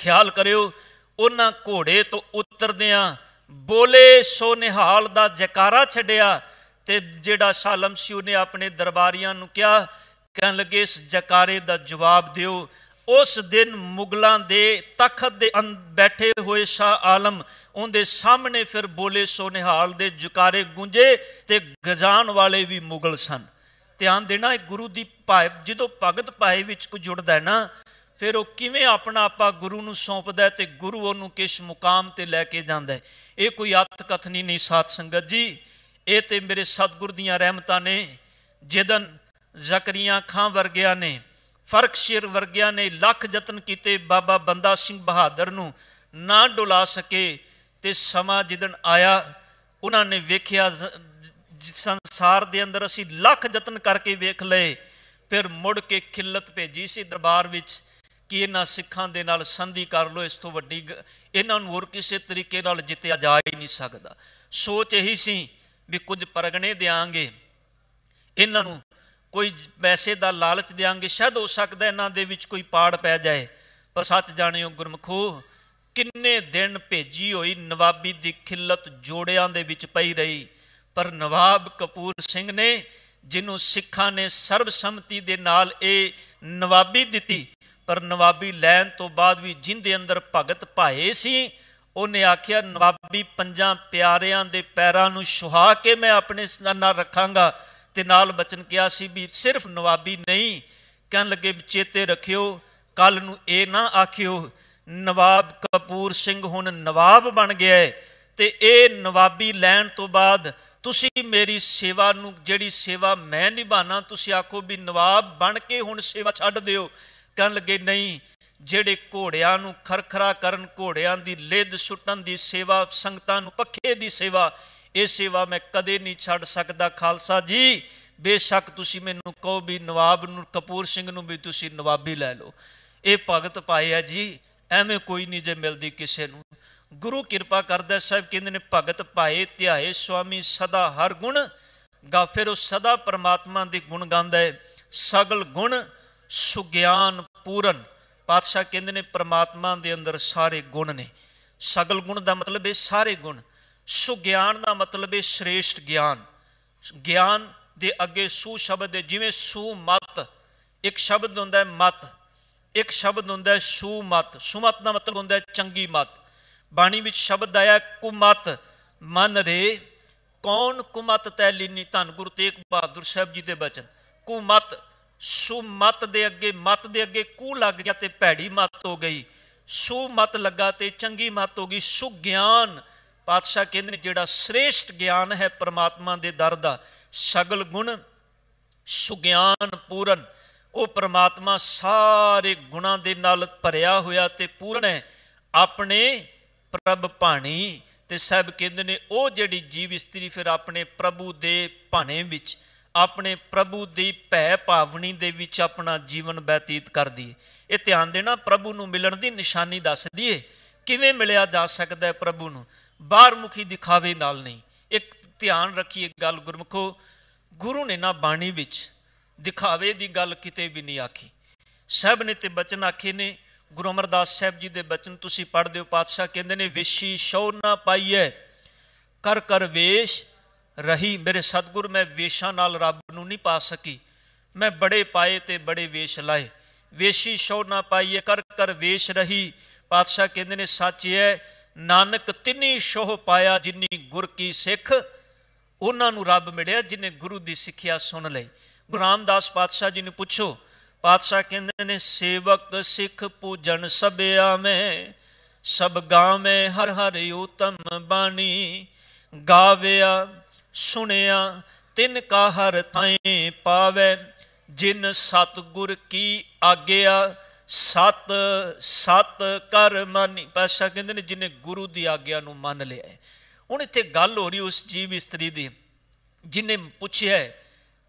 S1: ਖਿਆਲ ਕਰਿਓ ਉਹਨਾਂ ਘੋੜੇ ਤੋਂ ਉਤਰਦਿਆਂ ਬੋਲੇ ਸੋ ਨਿਹਾਲ ਦਾ ਜਕਾਰਾ ਛੱਡਿਆ ਤੇ ਜਿਹੜਾ ਸਾਲਮ ਸਿਉ ਨੇ ਆਪਣੇ ਦਰਬਾਰੀਆਂ ਨੂੰ ਕਿਹਾ ਕਹਿਣ ਲੱਗੇ ਇਸ ਜਕਾਰੇ ਦਾ ਜਵਾਬ ਦਿਓ ਉਸ ਦਿਨ ਮੁਗਲਾਂ ਦੇ ਤਖਤ ਦੇ ਅੰਦਰ ਬੈਠੇ ਹੋਏ ਸ਼ਾ ਆਲਮ ਉਹਦੇ ਸਾਹਮਣੇ ਫਿਰ ਬੋਲੇ ਸੋ ਨਿਹਾਲ ਦੇ ਜਕਾਰੇ ਗੂੰਜੇ ਤੇ ਗਜਾਨ ਵਾਲੇ ਵੀ ਮੁਗਲ ਸਨ ਧਿਆਨ ਦੇਣਾ ਇਹ ਗੁਰੂ ਦੀ ਭਾਇ ਜਦੋਂ ਭਗਤ ਭਾਇ ਵਿੱਚ ਕੋ ਜੁੜਦਾ ਹੈ ਨਾ ਫਿਰ ਉਹ ਕਿਵੇਂ ਆਪਣਾ ਆਪਾ ਗੁਰੂ ਨੂੰ ਸੌਂਪਦਾ ਤੇ ਗੁਰੂ ਉਹਨੂੰ ਕਿਸ ਮੁਕਾਮ ਤੇ ਲੈ ਕੇ ਜਾਂਦਾ ਇਹ ਕੋਈ ਅਤ ਕਥਨੀ ਨਹੀਂ ਸਾਧ ਸੰਗਤ ਜੀ ਇਹ ਤੇ ਮੇਰੇ ਸਤਗੁਰ ਦੀਆਂ ਰਹਿਮਤਾਂ ਨੇ ਜਦਨ ਜ਼ਕਰੀਆ ਖਾਂ ਵਰਗਿਆਂ ਨੇ ਫਰਕ ਸ਼ੇਰ ਵਰਗਿਆਂ ਨੇ ਲੱਖ ਯਤਨ ਕੀਤੇ ਬਾਬਾ ਬੰਦਾ ਸਿੰਘ ਬਹਾਦਰ ਨੂੰ ਨਾ ਡੁਲਾ ਸਕੇ ਤੇ ਸਮਾਂ ਜਦਨ ਆਇਆ ਉਹਨਾਂ ਨੇ ਵੇਖਿਆ ਸੰਸਾਰ ਦੇ ਅੰਦਰ ਅਸੀਂ ਲੱਖ ਯਤਨ ਕਰਕੇ ਵੇਖ ਲਏ ਫਿਰ ਮੁੜ ਕੇ ਖਿੱਲਤ ਭੇਜੀ ਸੀ ਦਰਬਾਰ ਵਿੱਚ ਕਿ ਇਹਨਾਂ ਸਿੱਖਾਂ ਦੇ ਨਾਲ ਸੰਧੀ ਕਰ ਲਓ ਇਸ ਤੋਂ ਵੱਡੀ ਇਹਨਾਂ ਨੂੰ ਹੋਰ ਕਿਸੇ ਤਰੀਕੇ ਨਾਲ ਜਿੱਤਿਆ ਜਾ ਹੀ ਨਹੀਂ ਸਕਦਾ ਸੋਚ ਇਹੀ ਸੀ ਵੀ ਕੁਝ ਪਰਗਣੇ ਦੇਾਂਗੇ ਇਹਨਾਂ ਨੂੰ ਕੋਈ ਪੈਸੇ ਦਾ ਲਾਲਚ ਦੇਾਂਗੇ ਸ਼ਾਇਦ ਹੋ ਸਕਦਾ ਇਹਨਾਂ ਦੇ ਵਿੱਚ ਕੋਈ ਪਾੜ ਪੈ ਜਾਏ ਪਰ ਸੱਚ ਜਾਣਿਓ ਗੁਰਮਖੋ ਕਿੰਨੇ ਦਿਨ ਭੇਜੀ ਹੋਈ ਨਵਾਬੀ ਦੀ ਖਿੱਲਤ ਜੋੜਿਆਂ ਦੇ ਵਿੱਚ ਪਈ ਰਹੀ ਪਰ ਨਵਾਬ ਕਪੂਰ ਸਿੰਘ ਨੇ ਜਿਹਨੂੰ ਸਿੱਖਾਂ ਨੇ ਸਰਬਸੰਮਤੀ ਦੇ ਨਾਲ ਇਹ ਨਵਾਬੀ ਦਿੱਤੀ ਪਰ ਨਵਾਬੀ ਲੈਣ ਤੋਂ ਬਾਅਦ ਵੀ ਜਿੰਦੇ ਅੰਦਰ ਭਗਤ ਭਾਏ ਸੀ ਉਹਨੇ ਆਖਿਆ ਨਵਾਬੀ ਪੰਜਾਂ ਪਿਆਰਿਆਂ ਦੇ ਪੈਰਾਂ ਨੂੰ ਸੁਹਾ ਕੇ ਮੈਂ ਆਪਣੇ ਸਨਾਨਾ ਰੱਖਾਂਗਾ ਤੇ ਨਾਲ ਬਚਨ ਕਿਹਾ ਸੀ ਵੀ ਸਿਰਫ ਨਵਾਬੀ ਨਹੀਂ ਕਹਿਣ ਲੱਗੇ ਚੇਤੇ ਰੱਖਿਓ ਕੱਲ ਨੂੰ ਇਹ ਨਾ ਆਖਿਓ ਨਵਾਬ ਕਪੂਰ ਸਿੰਘ ਹੁਣ ਨਵਾਬ ਬਣ ਗਿਆ ਹੈ ਤੇ ਇਹ ਨਵਾਬੀ ਲੈਣ ਤੋਂ ਬਾਅਦ ਤੁਸੀਂ ਮੇਰੀ ਸੇਵਾ ਨੂੰ ਜਿਹੜੀ ਸੇਵਾ ਮੈਂ ਨਿਭਾਣਾ ਤੁਸੀਂ ਆਖੋ ਵੀ ਨਵਾਬ ਬਣ ਕੇ ਹੁਣ ਸੇਵਾ ਛੱਡ ਦਿਓ ਕਹਿਣ ਲੱਗੇ ਨਹੀਂ ਜਿਹੜੇ ਘੋੜਿਆਂ ਨੂੰ ਖਰਖਰਾ ਕਰਨ ਘੋੜਿਆਂ ਦੀ ਲਿੱਦ ਸੁਟਣ ਦੀ ਸੇਵਾ ਸੰਗਤਾਂ ਨੂੰ ਪੱਖੇ ਦੀ ਸੇਵਾ ਇਹ ਸੇਵਾ ਮੈਂ ਕਦੇ ਨਹੀਂ ਛੱਡ ਸਕਦਾ ਖਾਲਸਾ ਜੀ ਬੇਸ਼ੱਕ ਤੁਸੀਂ ਮੈਨੂੰ ਕਹੋ ਵੀ ਨਵਾਬ ਨੂੰ ਕਪੂਰ ਸਿੰਘ ਨੂੰ ਵੀ ਤੁਸੀਂ ਨਵਾਬੀ ਲੈ ਲਓ ਇਹ ਭਗਤ ਪਾਏ ਆ ਜੀ ਐਵੇਂ ਕੋਈ ਨਹੀਂ ਜੇ ਮਿਲਦੀ ਕਿਸੇ ਨੂੰ ਗੁਰੂ ਕਿਰਪਾ ਕਰਦਾ ਸਾਹਿਬ ਕਹਿੰਦੇ ਨੇ ਭਗਤ ਪਾਏ ਧਿਆਏ ਸੁਆਮੀ ਸਦਾ ਹਰ ਗੁਣ ਗਾ ਫਿਰ ਉਹ ਸਦਾ ਪਰਮਾਤਮਾ ਦੇ ਗੁਣ ਗਾਉਂਦਾ ਹੈ ਸਗਲ ਗੁਣ ਸੁਗਿਆਨ ਪੂਰਨ ਪਾਤਸ਼ਾਹ ਕਹਿੰਦੇ ਨੇ ਪ੍ਰਮਾਤਮਾ ਦੇ ਅੰਦਰ ਸਾਰੇ ਗੁਣ ਨੇ ਸਗਲ ਗੁਣ ਦਾ ਮਤਲਬ ਇਹ ਸਾਰੇ ਗੁਣ ਸੁਗਿਆਨ ਦਾ ਮਤਲਬ ਹੈ ਸ੍ਰੇਸ਼ਟ ਗਿਆਨ ਗਿਆਨ ਦੇ ਅੱਗੇ ਸੂ ਸ਼ਬਦ ਹੈ ਜਿਵੇਂ ਸੂ ਮਤ ਇੱਕ ਸ਼ਬਦ ਹੁੰਦਾ ਹੈ ਮਤ ਇੱਕ ਸ਼ਬਦ ਹੁੰਦਾ ਹੈ ਸੂ ਮਤ ਸੂ ਮਤ ਦਾ ਮਤਲਬ ਹੁੰਦਾ ਹੈ ਚੰਗੀ ਮਤ ਬਾਣੀ ਵਿੱਚ ਸ਼ਬਦ ਆਇਆ ਕੁਮਤ ਮਨ ਰੇ ਕੌਣ ਕੁਮਤ ਤੈ ਲੀਨੀ ਧੰਗੁਰ ਤੇਗ ਬਹਾਦਰ ਸਾਹਿਬ ਜੀ ਦੇ ਬਚਨ ਕੁਮਤ ਸੂ ਮਤ ਦੇ ਅੱਗੇ ਮਤ ਦੇ ਅੱਗੇ ਕੂ ਲੱਗ ਗਿਆ ਤੇ ਭੈੜੀ ਮਤ ਹੋ ਗਈ ਸੂ ਮਤ ਲੱਗਾ ਤੇ ਚੰਗੀ ਮਤ ਹੋ ਗਈ ਸੁ ਗਿਆਨ ਪਾਤਸ਼ਾਹ ਕਹਿੰਦੇ ਨੇ ਜਿਹੜਾ ਸ੍ਰੇਸ਼ਟ ਗਿਆਨ ਹੈ ਪ੍ਰਮਾਤਮਾ ਦੇ ਦਰ ਦਾ ਸਗਲ ਗੁਣ ਗਿਆਨ ਪੂਰਨ ਉਹ ਪ੍ਰਮਾਤਮਾ ਸਾਰੇ ਗੁਣਾਂ ਦੇ ਨਾਲ ਭਰਿਆ ਹੋਇਆ ਤੇ ਪੂਰਨ ਹੈ ਆਪਣੇ ਪ੍ਰਭ ਭਾਣੀ ਤੇ ਸਭ ਕਹਿੰਦੇ ਨੇ ਉਹ ਜਿਹੜੀ ਜੀਵ ਇਸਤਰੀ ਫਿਰ ਆਪਣੇ ਪ੍ਰਭੂ ਦੇ ਭਾਣੇ ਵਿੱਚ ਆਪਣੇ ਪ੍ਰਭੂ ਦੀ ਭੈ ਭਾਵਣੀ ਦੇ ਵਿੱਚ ਆਪਣਾ ਜੀਵਨ ਬਤੀਤ ਕਰਦੀ ਇਹ ਧਿਆਨ ਦੇਣਾ ਪ੍ਰਭੂ ਨੂੰ ਮਿਲਣ ਦੀ ਨਿਸ਼ਾਨੀ ਦੱਸਦੀ ਏ ਕਿਵੇਂ ਮਿਲਿਆ ਜਾ ਸਕਦਾ ਹੈ ਪ੍ਰਭੂ ਨੂੰ ਬਾਹਰ ਮੁਖੀ ਦਿਖਾਵੇ ਨਾਲ ਨਹੀਂ ਇੱਕ ਧਿਆਨ ਰੱਖੀਏ ਗੱਲ ਗੁਰਮਖੋ ਗੁਰੂ ਨੇ ਨਾ ਬਾਣੀ ਵਿੱਚ ਦਿਖਾਵੇ ਦੀ ਗੱਲ ਕਿਤੇ ਵੀ ਨਹੀਂ ਆਖੀ ਸਭ ਨੇ ਤੇ ਬਚਨ ਆਖੇ ਨੇ ਗੁਰੂ ਅਮਰਦਾਸ ਸਾਹਿਬ ਜੀ ਦੇ ਬਚਨ ਤੁਸੀਂ ਪੜ੍ਹਦੇ ਹੋ ਪਾਤਸ਼ਾਹ ਕਹਿੰਦੇ ਨੇ ਵਿਸ਼ੀ ਸ਼ੌਰ ਨਾ ਪਾਈਐ ਕਰ ਕਰ ਵੇਸ਼ ਰਹੀ ਮੇਰੇ ਸਤਗੁਰ ਮੈਂ ਵੇਸ਼ਾਂ ਨਾਲ ਰੱਬ ਨੂੰ ਨਹੀਂ ਪਾ ਸਕੀ ਮੈਂ ਬੜੇ ਪਾਏ ਤੇ ਬੜੇ ਵੇਸ਼ ਲਾਏ ਵੇਸ਼ੀ ਸ਼ੋ ਨਾ ਪਾਈਏ ਕਰ ਕਰ ਵੇਸ਼ ਰਹੀ ਪਾਤਸ਼ਾਹ ਕਹਿੰਦੇ ਨੇ ਸੱਚ ਹੈ ਨਾਨਕ ਤਿੰਨੀ ਸ਼ੋਹ ਪਾਇਆ ਜਿਨੀ ਗੁਰ ਕੀ ਸਿੱਖ ਉਹਨਾਂ ਨੂੰ ਰੱਬ ਮਿਲਿਆ ਜਿਨੇ ਗੁਰੂ ਦੀ ਸਿੱਖਿਆ ਸੁਣ ਲਈ ਗੁਰਾਮਦਾਸ ਪਾਤਸ਼ਾਹ ਜੀ ਨੂੰ ਪੁੱਛੋ ਪਾਤਸ਼ਾਹ ਕਹਿੰਦੇ ਨੇ ਸੇਵਕ ਸਿੱਖ ਪੂਜਨ ਸਭਿਆ ਮੈਂ ਸਭ ਗਾਵੇਂ ਹਰ ਹਰ ਉਤਮ ਬਾਣੀ ਗਾਵਿਆ ਸੁਣਿਆ ਤਿਨ ਕਾ ਹਰ ਥਾਏ ਪਾਵੇ ਜਿਨ ਸਤਗੁਰ ਕੀ ਆਗਿਆ ਸਤ ਸਤ ਕਰ ਮਾਨੀ ਪਾਸ਼ਾ ਕਹਿੰਦੇ ਨੇ ਜਿਨੇ ਗੁਰੂ ਦੀ ਆਗਿਆ ਨੂੰ ਮੰਨ ਲਿਆ ਹੁਣ ਇੱਥੇ ਗੱਲ ਹੋ ਰਹੀ ਉਸ ਜੀਵ ਇਸਤਰੀ ਦੀ ਜਿਨੇ ਪੁੱਛਿਆ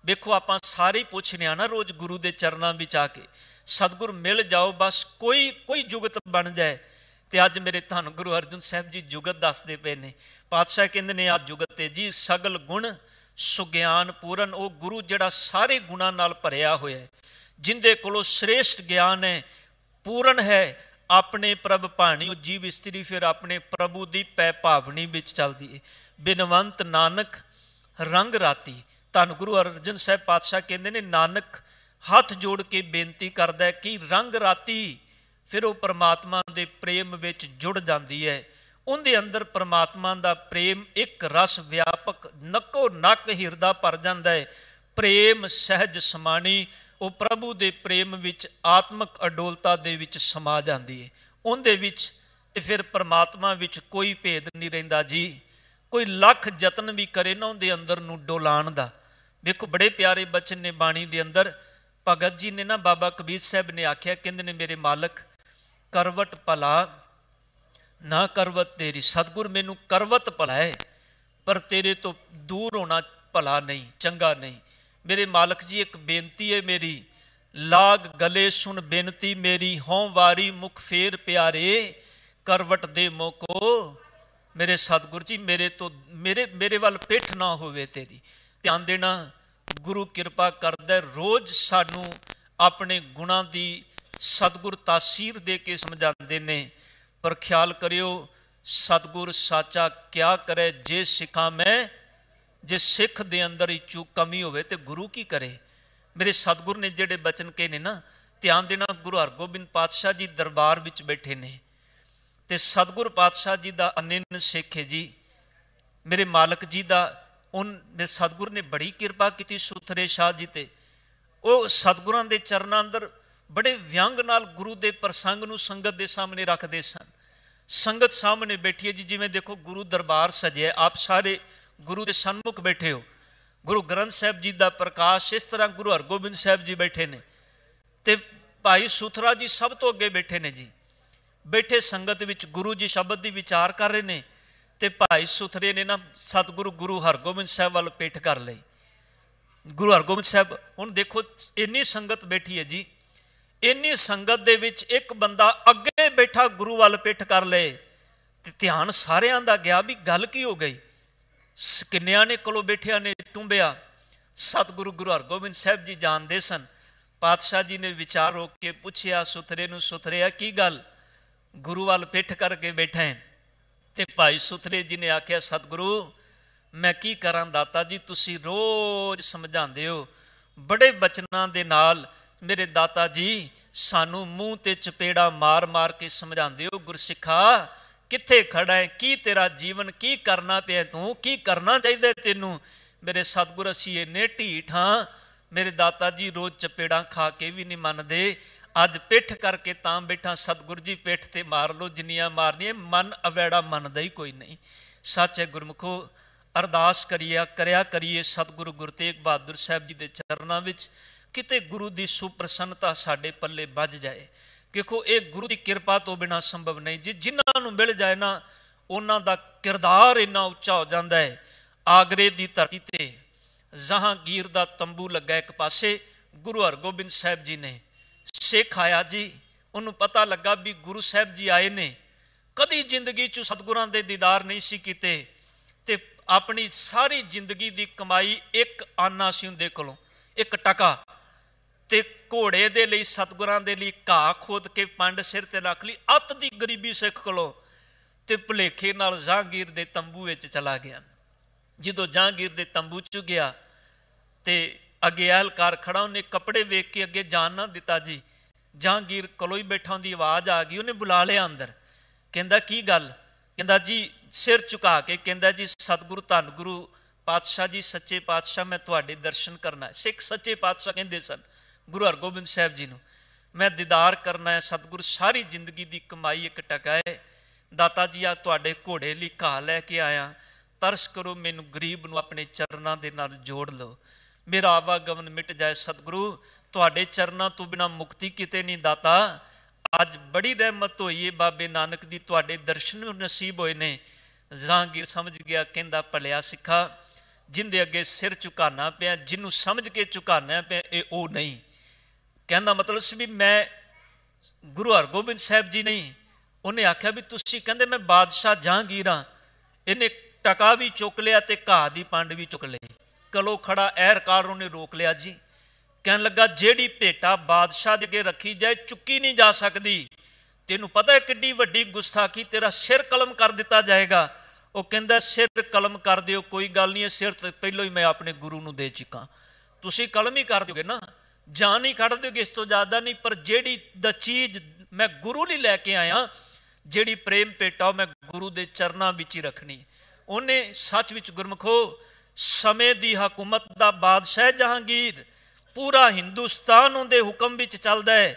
S1: ਵੇਖੋ ਆਪਾਂ ਸਾਰੇ ਪੁੱਛਨੇ ਆ ਨਾ ਰੋਜ਼ ਗੁਰੂ ਦੇ ਚਰਨਾਂ ਵਿੱਚ ਆ ਕੇ ਸਤਗੁਰ ਮਿਲ ਜਾਓ ਬਸ ਕੋਈ ਕੋਈ ਜੁਗਤ ਬਣ ਜਾਏ ਤੇ ਅੱਜ ਮੇਰੇ ਧੰਨ ਗੁਰੂ ਅਰਜਨ ਸਾਹਿਬ ਜੀ ਜੁਗਤ ਦੱਸਦੇ ਪਏ ਨੇ ਪਾਤਸ਼ਾਹ ਕਹਿੰਦੇ ਨੇ ਆ ਜੁਗਤ ਤੇ ਜੀ ਸਗਲ ਗੁਣ ਸੁਗਿਆਨ ਪੂਰਨ ਉਹ ਗੁਰੂ ਜਿਹੜਾ ਸਾਰੇ ਗੁਣਾ ਨਾਲ ਭਰਿਆ ਹੋਇਆ ਹੈ ਜਿੰਦੇ ਕੋਲੋਂ ਸ੍ਰੇਸ਼ਟ ਗਿਆਨ ਹੈ ਪੂਰਨ ਹੈ ਆਪਣੇ ਪ੍ਰਭ ਭਾਣੀ ਉਹ ਜੀਵ ਇਸਤਰੀ ਫਿਰ ਆਪਣੇ ਪ੍ਰਭੂ ਦੀ ਪੈ ਭਾਵਨੀ ਵਿੱਚ ਚੱਲਦੀ ਹੈ ਬਿਨਵੰਤ ਨਾਨਕ ਰੰਗ ਰਾਤੀ ਧੰਨ ਗੁਰੂ ਅਰਜਨ ਸਾਹਿਬ ਪਾਤਸ਼ਾਹ ਕਹਿੰਦੇ ਨੇ ਨਾਨਕ ਹੱਥ ਜੋੜ ਕੇ ਬੇਨਤੀ ਕਰਦਾ ਕਿ ਰੰਗ ਰਾਤੀ ਫਿਰ ਉਹ ਪਰਮਾਤਮਾ ਦੇ ਪ੍ਰੇਮ ਵਿੱਚ ਜੁੜ ਜਾਂਦੀ ਹੈ ਉਹਦੇ ਅੰਦਰ ਪਰਮਾਤਮਾ ਦਾ ਪ੍ਰੇਮ ਇੱਕ ਰਸ ਵਿਆਪਕ ਨਕੋ ਨਕ ਹਿਰਦਾ ਭਰ ਜਾਂਦਾ ਹੈ ਪ੍ਰੇਮ ਸਹਿਜ ਸਮਾਣੀ ਉਹ ਪ੍ਰਭੂ ਦੇ ਪ੍ਰੇਮ ਵਿੱਚ ਆਤਮਿਕ ਅਡੋਲਤਾ ਦੇ ਵਿੱਚ ਸਮਾ ਜਾਂਦੀ ਹੈ ਉਹਦੇ ਵਿੱਚ ਤੇ ਫਿਰ ਪਰਮਾਤਮਾ ਵਿੱਚ ਕੋਈ ਭੇਦ ਨਹੀਂ ਰਹਿੰਦਾ ਜੀ ਕੋਈ ਲੱਖ ਯਤਨ ਵੀ ਕਰੇ ਨਾ ਉਹਦੇ ਅੰਦਰ ਨੂੰ ਡੋਲਾਣ ਦਾ ਵੇਖੋ ਬੜੇ ਪਿਆਰੇ ਬਚਨ ਨੇ ਬਾਣੀ ਦੇ ਅੰਦਰ ਭਗਤ ਜੀ ਨੇ ਨਾ ਬਾਬਾ ਕਬੀਰ ਸਾਹਿਬ ਨੇ ਆਖਿਆ ਕਹਿੰਦੇ ਨੇ ਮੇਰੇ ਮਾਲਕ ਕਰਵਟ ਭਲਾ ਨਾ ਕਰਵਤ ਤੇਰੀ ਸਤਗੁਰ ਮੈਨੂੰ ਕਰਵਤ ਭਲਾ ਹੈ ਪਰ ਤੇਰੇ ਤੋਂ ਦੂਰ ਹੋਣਾ ਭਲਾ ਨਹੀਂ ਚੰਗਾ ਨਹੀਂ ਮੇਰੇ ਮਾਲਕ ਜੀ ਇੱਕ ਬੇਨਤੀ ਹੈ ਮੇਰੀ ਲਾਗ ਗਲੇ ਸੁਣ ਬੇਨਤੀ ਮੇਰੀ ਹੋਂ ਵਾਰੀ ਮੁਖ ਫੇਰ ਪਿਆਰੇ ਕਰਵਟ ਦੇ ਮੋਕੋ ਮੇਰੇ ਸਤਗੁਰ ਜੀ ਮੇਰੇ ਤੋਂ ਮੇਰੇ ਮੇਰੇ ਵੱਲ ਪਿੱਠ ਨਾ ਹੋਵੇ ਤੇਰੀ ਧਿਆਨ ਦੇਣਾ ਗੁਰੂ ਕਿਰਪਾ ਕਰਦਾ ਰੋਜ਼ ਸਾਨੂੰ ਆਪਣੇ ਗੁਣਾਂ ਦੀ ਸਤਗੁਰ ਤਾਸੀਰ ਦੇ ਕੇ ਸਮਝਾਉਂਦੇ ਨੇ ਪਰ ਖਿਆਲ ਕਰਿਓ ਸਤਗੁਰ ਸਾਚਾ ਕਿਆ ਕਰੇ ਜੇ ਸਿਖਾਂ ਮੈਂ ਜੇ ਸਿੱਖ ਦੇ ਅੰਦਰ ਹੀ ਚੂ ਕਮੀ ਹੋਵੇ ਤੇ ਗੁਰੂ ਕੀ ਕਰੇ ਮੇਰੇ ਸਤਗੁਰ ਨੇ ਜਿਹੜੇ ਬਚਨ ਕਹੇ ਨੇ ਨਾ ਧਿਆਨ ਦੇਣਾ ਗੁਰੂ ਹਰਗੋਬਿੰਦ ਪਾਤਸ਼ਾਹ ਜੀ ਦਰਬਾਰ ਵਿੱਚ ਬੈਠੇ ਨੇ ਤੇ ਸਤਗੁਰ ਪਾਤਸ਼ਾਹ ਜੀ ਦਾ ਅਨੰਨ ਸਿੱਖ ਹੈ ਜੀ ਮੇਰੇ ਮਾਲਕ ਜੀ ਦਾ ਉਹ ਨੇ ਸਤਗੁਰ ਨੇ ਬੜੀ ਕਿਰਪਾ ਕੀਤੀ ਸੁਥਰੇ ਸ਼ਾਹ ਜੀ ਤੇ ਉਹ ਸਤਗੁਰਾਂ ਦੇ ਚਰਨਾਂ ਅੰਦਰ ਬੜੇ ਵਿਅੰਗ ਨਾਲ ਗੁਰੂ ਦੇ ਪ੍ਰਸੰਗ ਨੂੰ ਸੰਗਤ ਦੇ ਸਾਹਮਣੇ ਰੱਖਦੇ ਸਨ ਸੰਗਤ ਸਾਹਮਣੇ ਬੈਠੀ ਹੈ ਜੀ ਜਿਵੇਂ ਦੇਖੋ ਗੁਰੂ ਦਰਬਾਰ ਸਜਿਆ ਆਪ ਸਾਰੇ ਗੁਰੂ ਦੇ ਸਨਮੁਖ ਬੈਠੇ ਹੋ ਗੁਰੂ ਗ੍ਰੰਥ ਸਾਹਿਬ ਜੀ ਦਾ ਪ੍ਰਕਾਸ਼ ਇਸ ਤਰ੍ਹਾਂ ਗੁਰੂ ਹਰਗੋਬਿੰਦ ਸਾਹਿਬ ਜੀ ਬੈਠੇ ਨੇ ਤੇ ਭਾਈ ਸੁਥਰਾ ਜੀ ਸਭ ਤੋਂ ਅੱਗੇ ਬੈਠੇ ਨੇ ਜੀ ਬੈਠੇ ਸੰਗਤ ਵਿੱਚ ਗੁਰੂ ਜੀ ਸ਼ਬਦ ਦੀ ਵਿਚਾਰ ਕਰ ਰਹੇ ਨੇ ਤੇ ਭਾਈ ਸੁਥਰੇ ਨੇ ਨਾ ਸਤਿਗੁਰੂ ਗੁਰੂ ਹਰਗੋਬਿੰਦ ਸਾਹਿਬ ਵੱਲ ਪੇਠ ਕਰ ਲਈ ਗੁਰੂ ਹਰਗੋਬਿੰਦ ਸਾਹਿਬ ਹੁਣ ਦੇਖੋ ਇੰਨੀ ਸੰਗਤ ਬੈਠੀ ਹੈ ਜੀ ਇੰਨੀ ਸੰਗਤ ਦੇ ਵਿੱਚ ਇੱਕ ਬੰਦਾ ਅੱਗੇ ਬੈਠਾ ਗੁਰੂ ਵੱਲ ਪਿੱਠ ਕਰ ਲਏ ਤੇ ਧਿਆਨ ਸਾਰਿਆਂ ਦਾ ਗਿਆ ਵੀ ਗੱਲ ਕੀ ਹੋ ਗਈ ਕਿੰਨਿਆਂ ਨੇ ਕੋਲੋਂ ਬੈਠਿਆ ਨੇ ਟੁੰਬਿਆ ਸਤਿਗੁਰੂ ਗੁਰੂ ਹਰਗੋਬਿੰਦ ਸਾਹਿਬ ਜੀ ਜਾਣਦੇ ਸਨ ਪਾਤਸ਼ਾਹ ਜੀ ਨੇ ਵਿਚਾਰ ਰੋਕ ਕੇ ਪੁੱਛਿਆ ਸੁਥਰੇ ਨੂੰ ਸੁਥਰੇ ਕੀ ਗੱਲ ਗੁਰੂ ਵੱਲ ਪਿੱਠ ਕਰਕੇ ਬੈਠਾ ਹੈ ਤੇ ਭਾਈ ਸੁਥਰੇ ਜੀ ਨੇ ਆਖਿਆ ਸਤਿਗੁਰੂ ਮੈਂ ਕੀ ਕਰਾਂ ਦਾਤਾ ਜੀ ਤੁਸੀਂ ਰੋਜ਼ ਸਮਝਾਉਂਦੇ ਹੋ ਬੜੇ ਬਚਨਾਂ ਦੇ ਨਾਲ ਮੇਰੇ ਦਾਤਾ ਜੀ ਸਾਨੂੰ ਮੂੰਹ ਤੇ ਚਪੇੜਾ ਮਾਰ-ਮਾਰ ਕੇ ਸਮਝਾਉਂਦੇ ਹੋ ਗੁਰਸਿੱਖਾ ਕਿੱਥੇ ਖੜਾ ਹੈ ਕੀ ਤੇਰਾ ਜੀਵਨ ਕੀ ਕਰਨਾ ਪਿਆ ਤੂੰ ਕੀ ਕਰਨਾ ਚਾਹੀਦਾ ਤੈਨੂੰ ਮੇਰੇ ਸਤਗੁਰ ਅਸੀਂ ਇਹਨੇ ਢੀਠਾਂ ਮੇਰੇ ਦਾਤਾ ਜੀ ਰੋਜ਼ ਚਪੇੜਾਂ ਖਾ ਕੇ ਵੀ ਨਹੀਂ ਮੰਨਦੇ ਅੱਜ ਪਿੱਠ ਕਰਕੇ ਤਾਂ ਬੈਠਾ ਸਤਗੁਰ ਜੀ ਪਿੱਠ ਤੇ ਮਾਰ ਲੋ ਜਿੰਨੀਆਂ ਮਾਰਨੀਆਂ ਮਨ ਅਵੈੜਾ ਮੰਨਦਾ ਹੀ ਕੋਈ ਨਹੀਂ ਸੱਚ ਹੈ ਗੁਰਮਖੋ ਅਰਦਾਸ ਕਰੀਆ ਕਰਿਆ ਕਰੀਏ ਸਤਗੁਰੂ ਗੁਰਤੇਗ ਬਹਾਦਰ ਸਾਹਿਬ ਜੀ ਦੇ ਚਰਨਾਂ ਵਿੱਚ ਕਿਤੇ ਗੁਰੂ ਦੀ ਸੁਪ੍ਰਸੰਨਤਾ ਸਾਡੇ ਪੱਲੇ ਵੱਜ ਜਾਏ ਕਿਉਂਕਿ ਇਹ ਗੁਰੂ ਦੀ ਕਿਰਪਾ ਤੋਂ ਬਿਨਾ ਸੰਭਵ ਨਹੀਂ ਜੀ ਜਿਨ੍ਹਾਂ ਨੂੰ ਮਿਲ ਜਾਏ ਨਾ ਉਹਨਾਂ ਦਾ ਕਿਰਦਾਰ ਇੰਨਾ ਉੱਚਾ ਹੋ ਜਾਂਦਾ ਹੈ ਆਗਰੇ ਦੀ ਧਰਤੀ ਤੇ ਜ਼ਹਾਂਗੀਰ ਦਾ ਤੰਬੂ ਲੱਗਾ ਇੱਕ ਪਾਸੇ ਗੁਰੂ ਹਰਗੋਬਿੰਦ ਸਾਹਿਬ ਜੀ ਨੇ ਸਿੱਖ ਆਇਆ ਜੀ ਉਹਨੂੰ ਪਤਾ ਲੱਗਾ ਵੀ ਗੁਰੂ ਸਾਹਿਬ ਜੀ ਆਏ ਨੇ ਕਦੀ ਜ਼ਿੰਦਗੀ 'ਚ ਸਤਿਗੁਰਾਂ ਦੇ ਦੀਦਾਰ ਨਹੀਂ ਸੀ ਕੀਤੇ ਤੇ ਆਪਣੀ ਸਾਰੀ ਜ਼ਿੰਦਗੀ ਦੀ ਕਮਾਈ ਇੱਕ ਆਨਾ ਸੀ ਉਹਦੇ ਕੋਲੋਂ ਇੱਕ ਟਕਾ ਤੇ ਘੋੜੇ ਦੇ ਲਈ ਸਤਗੁਰਾਂ ਦੇ ਲਈ ਘਾਹ ਖੋਦ ਕੇ ਪੰਡ ਸਿਰ ਤੇ ਰੱਖ ਲਈ ਅਤ ਦੀ ਗਰੀਬੀ ਸਿੱਖ ਕੋਲੋਂ ਤੇ ਭਲੇਖੇ ਨਾਲ ਜਹਾਂਗੀਰ ਦੇ ਤੰਬੂ ਵਿੱਚ ਚਲਾ ਗਿਆ ਜਦੋਂ ਜਹਾਂਗੀਰ ਦੇ ਤੰਬੂ 'ਚ ਗਿਆ ਤੇ ਅੱਗੇ ਅਹਲਕਾਰ ਖੜਾ ਉਹਨੇ ਕੱਪੜੇ ਵੇਖ ਕੇ ਅੱਗੇ ਜਾਣ ਨਾ ਦਿੱਤਾ ਜੀ ਜਹਾਂਗੀਰ ਕੋਲੋਂ ਹੀ ਬੈਠਾ ਦੀ ਆਵਾਜ਼ ਆ ਗਈ ਉਹਨੇ ਬੁਲਾ ਲਿਆ ਅੰਦਰ ਕਹਿੰਦਾ ਕੀ ਗੱਲ ਕਹਿੰਦਾ ਜੀ ਸਿਰ ਝੁਕਾ ਕੇ ਕਹਿੰਦਾ ਜੀ ਸਤਿਗੁਰੂ ਧੰਨ ਗੁਰੂ ਪਾਤਸ਼ਾਹ ਜੀ ਸੱਚੇ ਪਾਤਸ਼ਾਹ ਮੈਂ ਤੁਹਾਡੇ ਦਰਸ਼ਨ ਕਰਨਾ ਸਿੱਖ ਸੱਚੇ ਪਾਤਸ਼ਾਹ ਕਹਿੰਦੇ ਸਨ ਗੁਰੂ ਹਰਗੋਬਿੰਦ ਸਾਹਿਬ ਜੀ ਨੂੰ ਮੈਂ ਦੀਦਾਰ ਕਰਨਾ ਹੈ ਸਤਿਗੁਰ ਸਾਰੀ ਜ਼ਿੰਦਗੀ ਦੀ ਕਮਾਈ ਇੱਕ ਟਕਾ ਹੈ ਦਾਤਾ ਜੀ ਆ ਤੁਹਾਡੇ ਘੋੜੇ ਲਈ ਘਾ ਲੈ ਕੇ ਆਇਆ ਤਰਸ ਕਰੋ ਮੈਨੂੰ ਗਰੀਬ ਨੂੰ ਆਪਣੇ ਚਰਨਾਂ ਦੇ ਨਾਲ ਜੋੜ ਲਓ ਮੇਰਾ ਆਵਾ ਗਵਨ ਮਿਟ ਜਾਏ ਸਤਿਗੁਰੂ ਤੁਹਾਡੇ ਚਰਨਾਂ ਤੋਂ ਬਿਨਾ ਮੁਕਤੀ ਕਿਤੇ ਨਹੀਂ ਦਾਤਾ ਅੱਜ ਬੜੀ ਰਹਿਮਤ ਹੋਈ ਏ ਬਾਬੇ ਨਾਨਕ ਦੀ ਤੁਹਾਡੇ ਦਰਸ਼ਨ ਨੂੰ ਨਸੀਬ ਹੋਏ ਨੇ ਜ਼ਹਾਂਗੀਰ ਸਮਝ ਗਿਆ ਕਹਿੰਦਾ ਭਲਿਆ ਸਿੱਖਾ ਜਿੰਦੇ ਅੱਗੇ ਸਿਰ ਝੁਕਾਣਾ ਪਿਆ ਜਿਹਨੂੰ ਸਮਝ ਕੇ ਝੁਕਾਣਾ ਪਿਆ ਇਹ ਉਹ ਨਹੀਂ ਕਹਿੰਦਾ ਮਤਲਬ ਸੀ ਵੀ ਮੈਂ ਗੁਰੂ ਹਰਗੋਬਿੰਦ ਸਾਹਿਬ ਜੀ ਨਹੀਂ ਉਹਨੇ ਆਖਿਆ ਵੀ ਤੁਸੀਂ ਕਹਿੰਦੇ ਮੈਂ ਬਾਦਸ਼ਾਹ ਜਹਾਂਗੀਰਾਂ ਇਹਨੇ ਟਕਾ ਵੀ ਚੁੱਕ ਲਿਆ ਤੇ ਘਾਹ ਦੀ ਪੰਡ ਵੀ ਚੁੱਕ ਲਈ ਕਲੋ ਖੜਾ ਐਰਕਾਰ ਉਹਨੇ ਰੋਕ ਲਿਆ ਜੀ ਕਹਿਣ ਲੱਗਾ ਜਿਹੜੀ ਭੇਟਾ ਬਾਦਸ਼ਾਹ ਦੇ ਅੱਗੇ ਰੱਖੀ ਜਾਏ ਚੁੱਕੀ ਨਹੀਂ ਜਾ ਸਕਦੀ ਤੈਨੂੰ ਪਤਾ ਹੈ ਕਿੱਡੀ ਵੱਡੀ ਗੁਸਤਾਖੀ ਤੇਰਾ ਸਿਰ ਕਲਮ ਕਰ ਦਿੱਤਾ ਜਾਏਗਾ ਉਹ ਕਹਿੰਦਾ ਸਿਰ ਕਲਮ ਕਰ ਦਿਓ ਕੋਈ ਗੱਲ ਨਹੀਂ ਸਿਰ ਤੇ ਪਹਿਲਾਂ ਹੀ ਮੈਂ ਆਪਣੇ ਗੁਰੂ ਨੂੰ ਦੇ ਚੁੱਕਾ ਤੁਸੀਂ ਕਲਮ ਹੀ ਕਰ ਦਿਓਗੇ ਨਾ ਜਾਨ ਨਹੀਂ ਕੱਢ ਦਿਓਗੇ ਇਸ ਤੋਂ ਜ਼ਿਆਦਾ ਨਹੀਂ ਪਰ ਜਿਹੜੀ ਦਾ ਚੀਜ਼ ਮੈਂ ਗੁਰੂ ਲਈ ਲੈ ਕੇ ਆਇਆ ਜਿਹੜੀ ਪ੍ਰੇਮ ਪੇਟਾ ਮੈਂ ਗੁਰੂ ਦੇ ਚਰਨਾਂ ਵਿੱਚ ਹੀ ਰੱਖਣੀ ਉਹਨੇ ਸੱਚ ਵਿੱਚ ਗੁਰਮਖੋ ਸਮੇਂ ਦੀ ਹਕੂਮਤ ਦਾ ਬਾਦਸ਼ਾਹ ਜਹਾਂਗੀਰ ਪੂਰਾ ਹਿੰਦੁਸਤਾਨ ਉਹਦੇ ਹੁਕਮ ਵਿੱਚ ਚੱਲਦਾ ਹੈ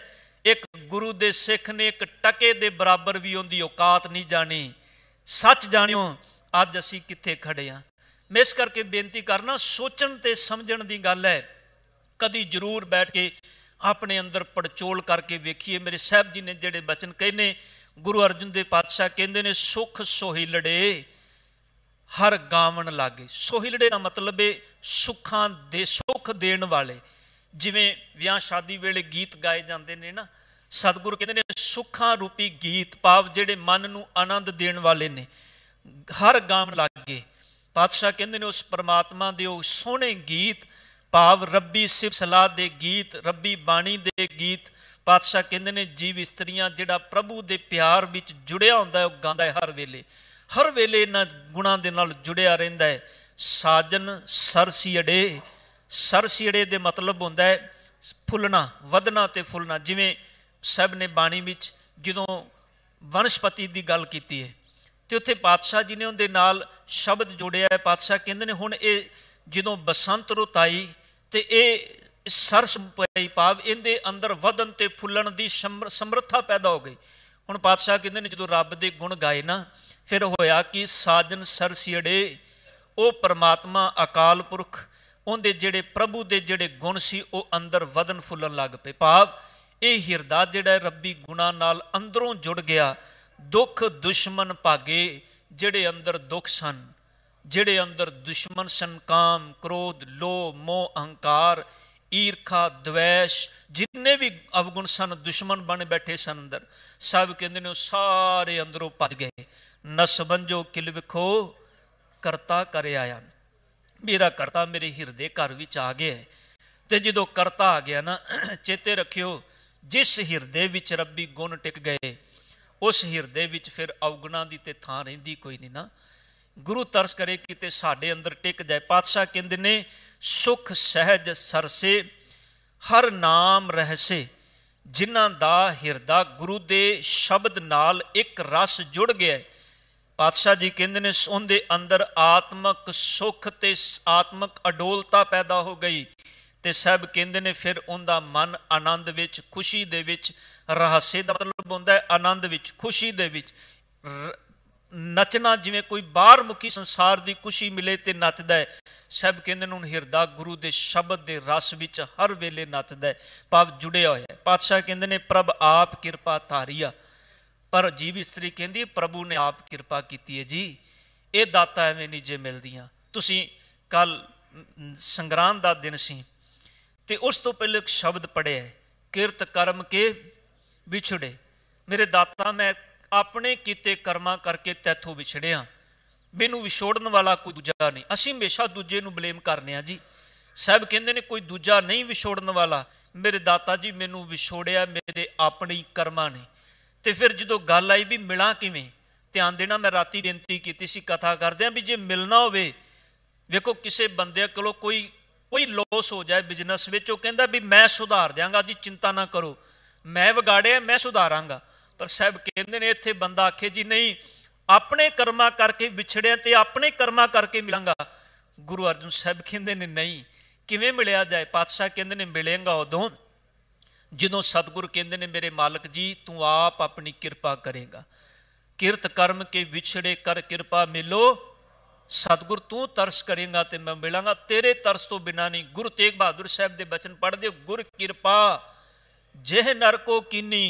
S1: ਇੱਕ ਗੁਰੂ ਦੇ ਸਿੱਖ ਨੇ ਇੱਕ ਟਕੇ ਦੇ ਬਰਾਬਰ ਵੀ ਉਹਦੀ ਔਕਾਤ ਨਹੀਂ ਜਾਣੀ ਸੱਚ ਜਾਣਿਓ ਅੱਜ ਅਸੀਂ ਕਿੱਥੇ ਖੜੇ ਆ ਮਿਸ ਕਰਕੇ ਬੇਨਤੀ ਕਰਨਾ ਸੋਚਣ ਤੇ ਸਮਝਣ ਦੀ ਗੱਲ ਹੈ ਕਦੀ ਜ਼ਰੂਰ ਬੈਠ ਕੇ ਆਪਣੇ ਅੰਦਰ ਪੜਚੋਲ ਕਰਕੇ ਵੇਖੀਏ ਮੇਰੇ ਸਾਹਿਬ ਜੀ ਨੇ ਜਿਹੜੇ ਬਚਨ ਕਹਿੰਦੇ ਗੁਰੂ ਅਰਜਨ ਦੇ ਪਾਤਸ਼ਾਹ ਕਹਿੰਦੇ ਨੇ ਸੁਖ ਸੋਹੀ ਲੜੇ ਹਰ ਗਾਵਣ ਲਾਗੇ ਸੋਹੀ ਲੜੇ ਦਾ ਮਤਲਬ ਏ ਸੁੱਖਾਂ ਦੇ ਸੁਖ ਦੇਣ ਵਾਲੇ ਜਿਵੇਂ ਵਿਆਹ ਸ਼ਾਦੀ ਵੇਲੇ ਗੀਤ ਗਾਏ ਜਾਂਦੇ ਨੇ ਨਾ ਸਤਿਗੁਰੂ ਕਹਿੰਦੇ ਨੇ ਸੁੱਖਾਂ ਰੂਪੀ ਗੀਤ ਪਾਵ ਜਿਹੜੇ ਮਨ ਨੂੰ ਆਨੰਦ ਦੇਣ ਵਾਲੇ ਨੇ ਹਰ ਗਾਮ ਲਾਗੇ ਪਾਤਸ਼ਾਹ ਕਹਿੰਦੇ ਨੇ ਉਸ ਪਰਮਾਤਮਾ ਦੇ ਉਹ ਸੋਹਣੇ ਗੀਤ ਭਾਵ ਰੱਬੀ ਸਿਫ ਸਲਾਹ ਦੇ ਗੀਤ ਰੱਬੀ ਬਾਣੀ ਦੇ ਗੀਤ ਪਾਤਸ਼ਾਹ ਕਹਿੰਦੇ ਨੇ ਜੀਵ ਇਸਤਰੀਆਂ ਜਿਹੜਾ ਪ੍ਰਭੂ ਦੇ ਪਿਆਰ ਵਿੱਚ ਜੁੜਿਆ ਹੁੰਦਾ ਉਹ ਗਾਉਂਦਾ ਹਰ ਵੇਲੇ ਹਰ ਵੇਲੇ ਇਹਨਾਂ ਗੁਣਾਂ ਦੇ ਨਾਲ ਜੁੜਿਆ ਰਹਿੰਦਾ ਹੈ ਸਾਜਨ ਸਰਸੀੜੇ ਸਰਸੀੜੇ ਦੇ ਮਤਲਬ ਹੁੰਦਾ ਹੈ ਫੁੱਲਣਾ ਵਧਣਾ ਤੇ ਫੁੱਲਣਾ ਜਿਵੇਂ ਸਭ ਨੇ ਬਾਣੀ ਵਿੱਚ ਜਦੋਂ ਵਨਸਪਤੀ ਦੀ ਗੱਲ ਕੀਤੀ ਹੈ ਤੇ ਉੱਥੇ ਪਾਤਸ਼ਾਹ ਜੀ ਨੇ ਉਹਦੇ ਨਾਲ ਸ਼ਬਦ ਜੋੜਿਆ ਹੈ ਪਾਤਸ਼ਾਹ ਕਹਿੰਦੇ ਨੇ ਹੁਣ ਇਹ ਜਦੋਂ ਬਸੰਤ ਰੁੱਤ ਆਈ ਤੇ ਇਹ ਸਰਸ ਪਈ ਪਾਵ ਇਹਦੇ ਅੰਦਰ ਵਧਨ ਤੇ ਫੁੱਲਣ ਦੀ ਸਮਰੱਥਾ ਪੈਦਾ ਹੋ ਗਈ ਹੁਣ ਪਾਤਸ਼ਾਹ ਕਹਿੰਦੇ ਨੇ ਜਦੋਂ ਰੱਬ ਦੇ ਗੁਣ ਗਾਏ ਨਾ ਫਿਰ ਹੋਇਆ ਕਿ ਸਾਜਨ ਸਰਸੀੜੇ ਉਹ ਪਰਮਾਤਮਾ ਅਕਾਲ ਪੁਰਖ ਉਹਦੇ ਜਿਹੜੇ ਪ੍ਰਭੂ ਦੇ ਜਿਹੜੇ ਗੁਣ ਸੀ ਉਹ ਅੰਦਰ ਵਧਨ ਫੁੱਲਣ ਲੱਗ ਪਏ ਭਾਵ ਇਹ ਹਿਰਦਾ ਜਿਹੜਾ ਰੱਬੀ ਗੁਣਾ ਨਾਲ ਅੰਦਰੋਂ ਜੁੜ ਗਿਆ ਦੁੱਖ ਦੁਸ਼ਮਨ ਭਾਗੇ ਜਿਹੜੇ ਅੰਦਰ ਦੁੱਖ ਸਨ ਜਿਹੜੇ ਅੰਦਰ ਦੁਸ਼ਮਣ ਸੰਕਾਮ ਕ੍ਰੋਧ ਲੋਭ ਮੋਹ ਅਹੰਕਾਰ ਈਰਖਾ ਦਵੇਸ਼ ਜਿੰਨੇ ਵੀ ਅਵਗੁਣ ਸਨ ਦੁਸ਼ਮਣ ਬਣ ਬੈਠੇ ਸਨ ਅੰਦਰ ਸਭ ਕਹਿੰਦੇ ਨੇ ਸਾਰੇ ਅੰਦਰੋਂ ਭੱਜ ਗਏ ਨਸਬੰਜੋ ਕਿਲ ਵਿਖੋ ਕਰਤਾ ਕਰ ਆਇਆ ਮੇਰਾ ਕਰਤਾ ਮੇਰੇ ਹਿਰਦੇ ਘਰ ਵਿੱਚ ਆ ਗਿਆ ਤੇ ਜਦੋਂ ਕਰਤਾ ਆ ਗਿਆ ਨਾ ਚੇਤੇ ਰੱਖਿਓ ਜਿਸ ਹਿਰਦੇ ਵਿੱਚ ਰੱਬੀ ਗੁਣ ਟਿਕ ਗਏ ਉਸ ਹਿਰਦੇ ਵਿੱਚ ਫਿਰ ਅਵਗੁਣਾਂ ਦੀ ਤੇ ਥਾਂ ਰਹਿੰਦੀ ਕੋਈ ਨਹੀਂ ਨਾ ਗੁਰੂ ਤਰਸ ਕਰੇ ਕਿਤੇ ਸਾਡੇ ਅੰਦਰ ਟਿਕ ਜਾਏ ਪਾਤਸ਼ਾਹ ਕਹਿੰਦੇ ਨੇ ਸੁਖ ਸਹਿਜ ਸਰਸੇ ਹਰ ਨਾਮ ਰਹਸੇ ਜਿਨ੍ਹਾਂ ਦਾ ਹਿਰਦਾ ਗੁਰੂ ਦੇ ਸ਼ਬਦ ਨਾਲ ਇੱਕ ਰਸ ਜੁੜ ਗਿਆ ਪਾਤਸ਼ਾਹ ਜੀ ਕਹਿੰਦੇ ਨੇ ਉਹਦੇ ਅੰਦਰ ਆਤਮਕ ਸੁਖ ਤੇ ਆਤਮਕ ਅਡੋਲਤਾ ਪੈਦਾ ਹੋ ਗਈ ਤੇ ਸਭ ਕਹਿੰਦੇ ਨੇ ਫਿਰ ਉਹਦਾ ਮਨ ਆਨੰਦ ਵਿੱਚ ਖੁਸ਼ੀ ਦੇ ਵਿੱਚ ਰਹੱਸੇ ਦਾ ਮਤਲਬ ਹੁੰਦਾ ਹੈ ਆਨੰਦ ਵਿੱਚ ਖੁਸ਼ੀ ਦੇ ਵਿੱਚ ਨੱਚਣਾ ਜਿਵੇਂ ਕੋਈ ਬਾਹਰ ਮੁਖੀ ਸੰਸਾਰ ਦੀ ਖੁਸ਼ੀ ਮਿਲੇ ਤੇ ਨੱਚਦਾ ਹੈ ਸਭ ਕਹਿੰਦੇ ਨੂੰ ਹਿਰਦਾ ਗੁਰੂ ਦੇ ਸ਼ਬਦ ਦੇ ਰਸ ਵਿੱਚ ਹਰ ਵੇਲੇ ਨੱਚਦਾ ਹੈ ਪਾਪ ਜੁੜਿਆ ਹੋਇਆ ਹੈ ਪਾਤਸ਼ਾਹ ਕਹਿੰਦੇ ਨੇ ਪ੍ਰਭ ਆਪ ਕਿਰਪਾ ਧਾਰੀਆ ਪਰ ਜੀਵ ਇਸਤਰੀ ਕਹਿੰਦੀ ਪ੍ਰਭੂ ਨੇ ਆਪ ਕਿਰਪਾ ਕੀਤੀ ਹੈ ਜੀ ਇਹ ਦਾਤਾ ਐਵੇਂ ਨਹੀਂ ਜੇ ਮਿਲਦੀਆਂ ਤੁਸੀਂ ਕੱਲ ਸੰਗਰਾਂਦ ਦਾ ਦਿਨ ਸੀ ਤੇ ਉਸ ਤੋਂ ਪਹਿਲੇ ਇੱਕ ਸ਼ਬਦ ਪੜਿਆ ਕਿਰਤ ਕਰਮ ਕੇ ਵਿਛੜੇ ਮੇਰੇ ਦਾਤਾ ਮੈਂ ਆਪਣੇ ਕੀਤੇ ਕਰਮਾਂ ਕਰਕੇ ਤੈਥੋਂ ਵਿਛੜਿਆ ਮੈਨੂੰ ਵਿਛੋੜਨ ਵਾਲਾ ਕੋਈ ਦੂਜਾ ਨਹੀਂ ਅਸੀਂ ਹਮੇਸ਼ਾ ਦੂਜੇ ਨੂੰ ਬਲੇਮ ਕਰਨੇ ਆ ਜੀ ਸਾਹਿਬ ਕਹਿੰਦੇ ਨੇ ਕੋਈ ਦੂਜਾ ਨਹੀਂ ਵਿਛੋੜਨ ਵਾਲਾ ਮੇਰੇ ਦਾਤਾ ਜੀ ਮੈਨੂੰ ਵਿਛੋੜਿਆ ਮੇਰੇ ਆਪਣੇ ਕਰਮਾਂ ਨੇ ਤੇ ਫਿਰ ਜਦੋਂ ਗੱਲ ਆਈ ਵੀ ਮਿਲਾਂ ਕਿਵੇਂ ਧਿਆਨ ਦੇਣਾ ਮੈਂ ਰਾਤੀ ਬੇਨਤੀ ਕੀਤੀ ਸੀ ਕਥਾ ਕਰਦੇ ਆ ਵੀ ਜੇ ਮਿਲਣਾ ਹੋਵੇ ਵੇਖੋ ਕਿਸੇ ਬੰਦੇ ਕੋਲ ਕੋਈ ਕੋਈ ਲੋਸ ਹੋ ਜਾਏ ਬਿਜ਼ਨਸ ਵਿੱਚ ਉਹ ਕਹਿੰਦਾ ਵੀ ਮੈਂ ਸੁਧਾਰ ਦਿਆਂਗਾ ਜੀ ਚਿੰਤਾ ਨਾ ਕਰੋ ਮੈਂ ਵਿਗਾੜਿਆ ਮੈਂ ਸੁਧਾਰਾਂਗਾ ਪਰ ਸਾਹਿਬ ਕਹਿੰਦੇ ਨੇ ਇੱਥੇ ਬੰਦਾ ਆਖੇ ਜੀ ਨਹੀਂ ਆਪਣੇ ਕਰਮਾਂ ਕਰਕੇ ਵਿਛੜਿਆ ਤੇ ਆਪਣੇ ਕਰਮਾਂ ਕਰਕੇ ਮਿਲਾਂਗਾ ਗੁਰੂ ਅਰਜਨ ਸਾਹਿਬ ਕਹਿੰਦੇ ਨੇ ਨਹੀਂ ਕਿਵੇਂ ਮਿਲਿਆ ਜਾਏ ਪਾਤਸ਼ਾਹ ਕਹਿੰਦੇ ਨੇ ਮਿਲੇਗਾ ਉਦੋਂ ਜਦੋਂ ਸਤਗੁਰ ਕਹਿੰਦੇ ਨੇ ਮੇਰੇ ਮਾਲਕ ਜੀ ਤੂੰ ਆਪ ਆਪਣੀ ਕਿਰਪਾ ਕਰੇਗਾ ਕਿਰਤ ਕਰਮ ਕੇ ਵਿਛੜੇ ਕਰ ਕਿਰਪਾ ਮਿਲੋ ਸਤਗੁਰ ਤੂੰ ਤਰਸ ਕਰੇਗਾ ਤੇ ਮੈਂ ਮਿਲਾਂਗਾ ਤੇਰੇ ਤਰਸ ਤੋਂ ਬਿਨਾ ਨਹੀਂ ਗੁਰੂ ਤੇਗ ਬਹਾਦਰ ਸਾਹਿਬ ਦੇ ਬਚਨ ਪੜ੍ਹਦੇ ਗੁਰ ਕਿਰਪਾ ਜਿਹ ਨਰ ਕੋ ਕੀਨੀ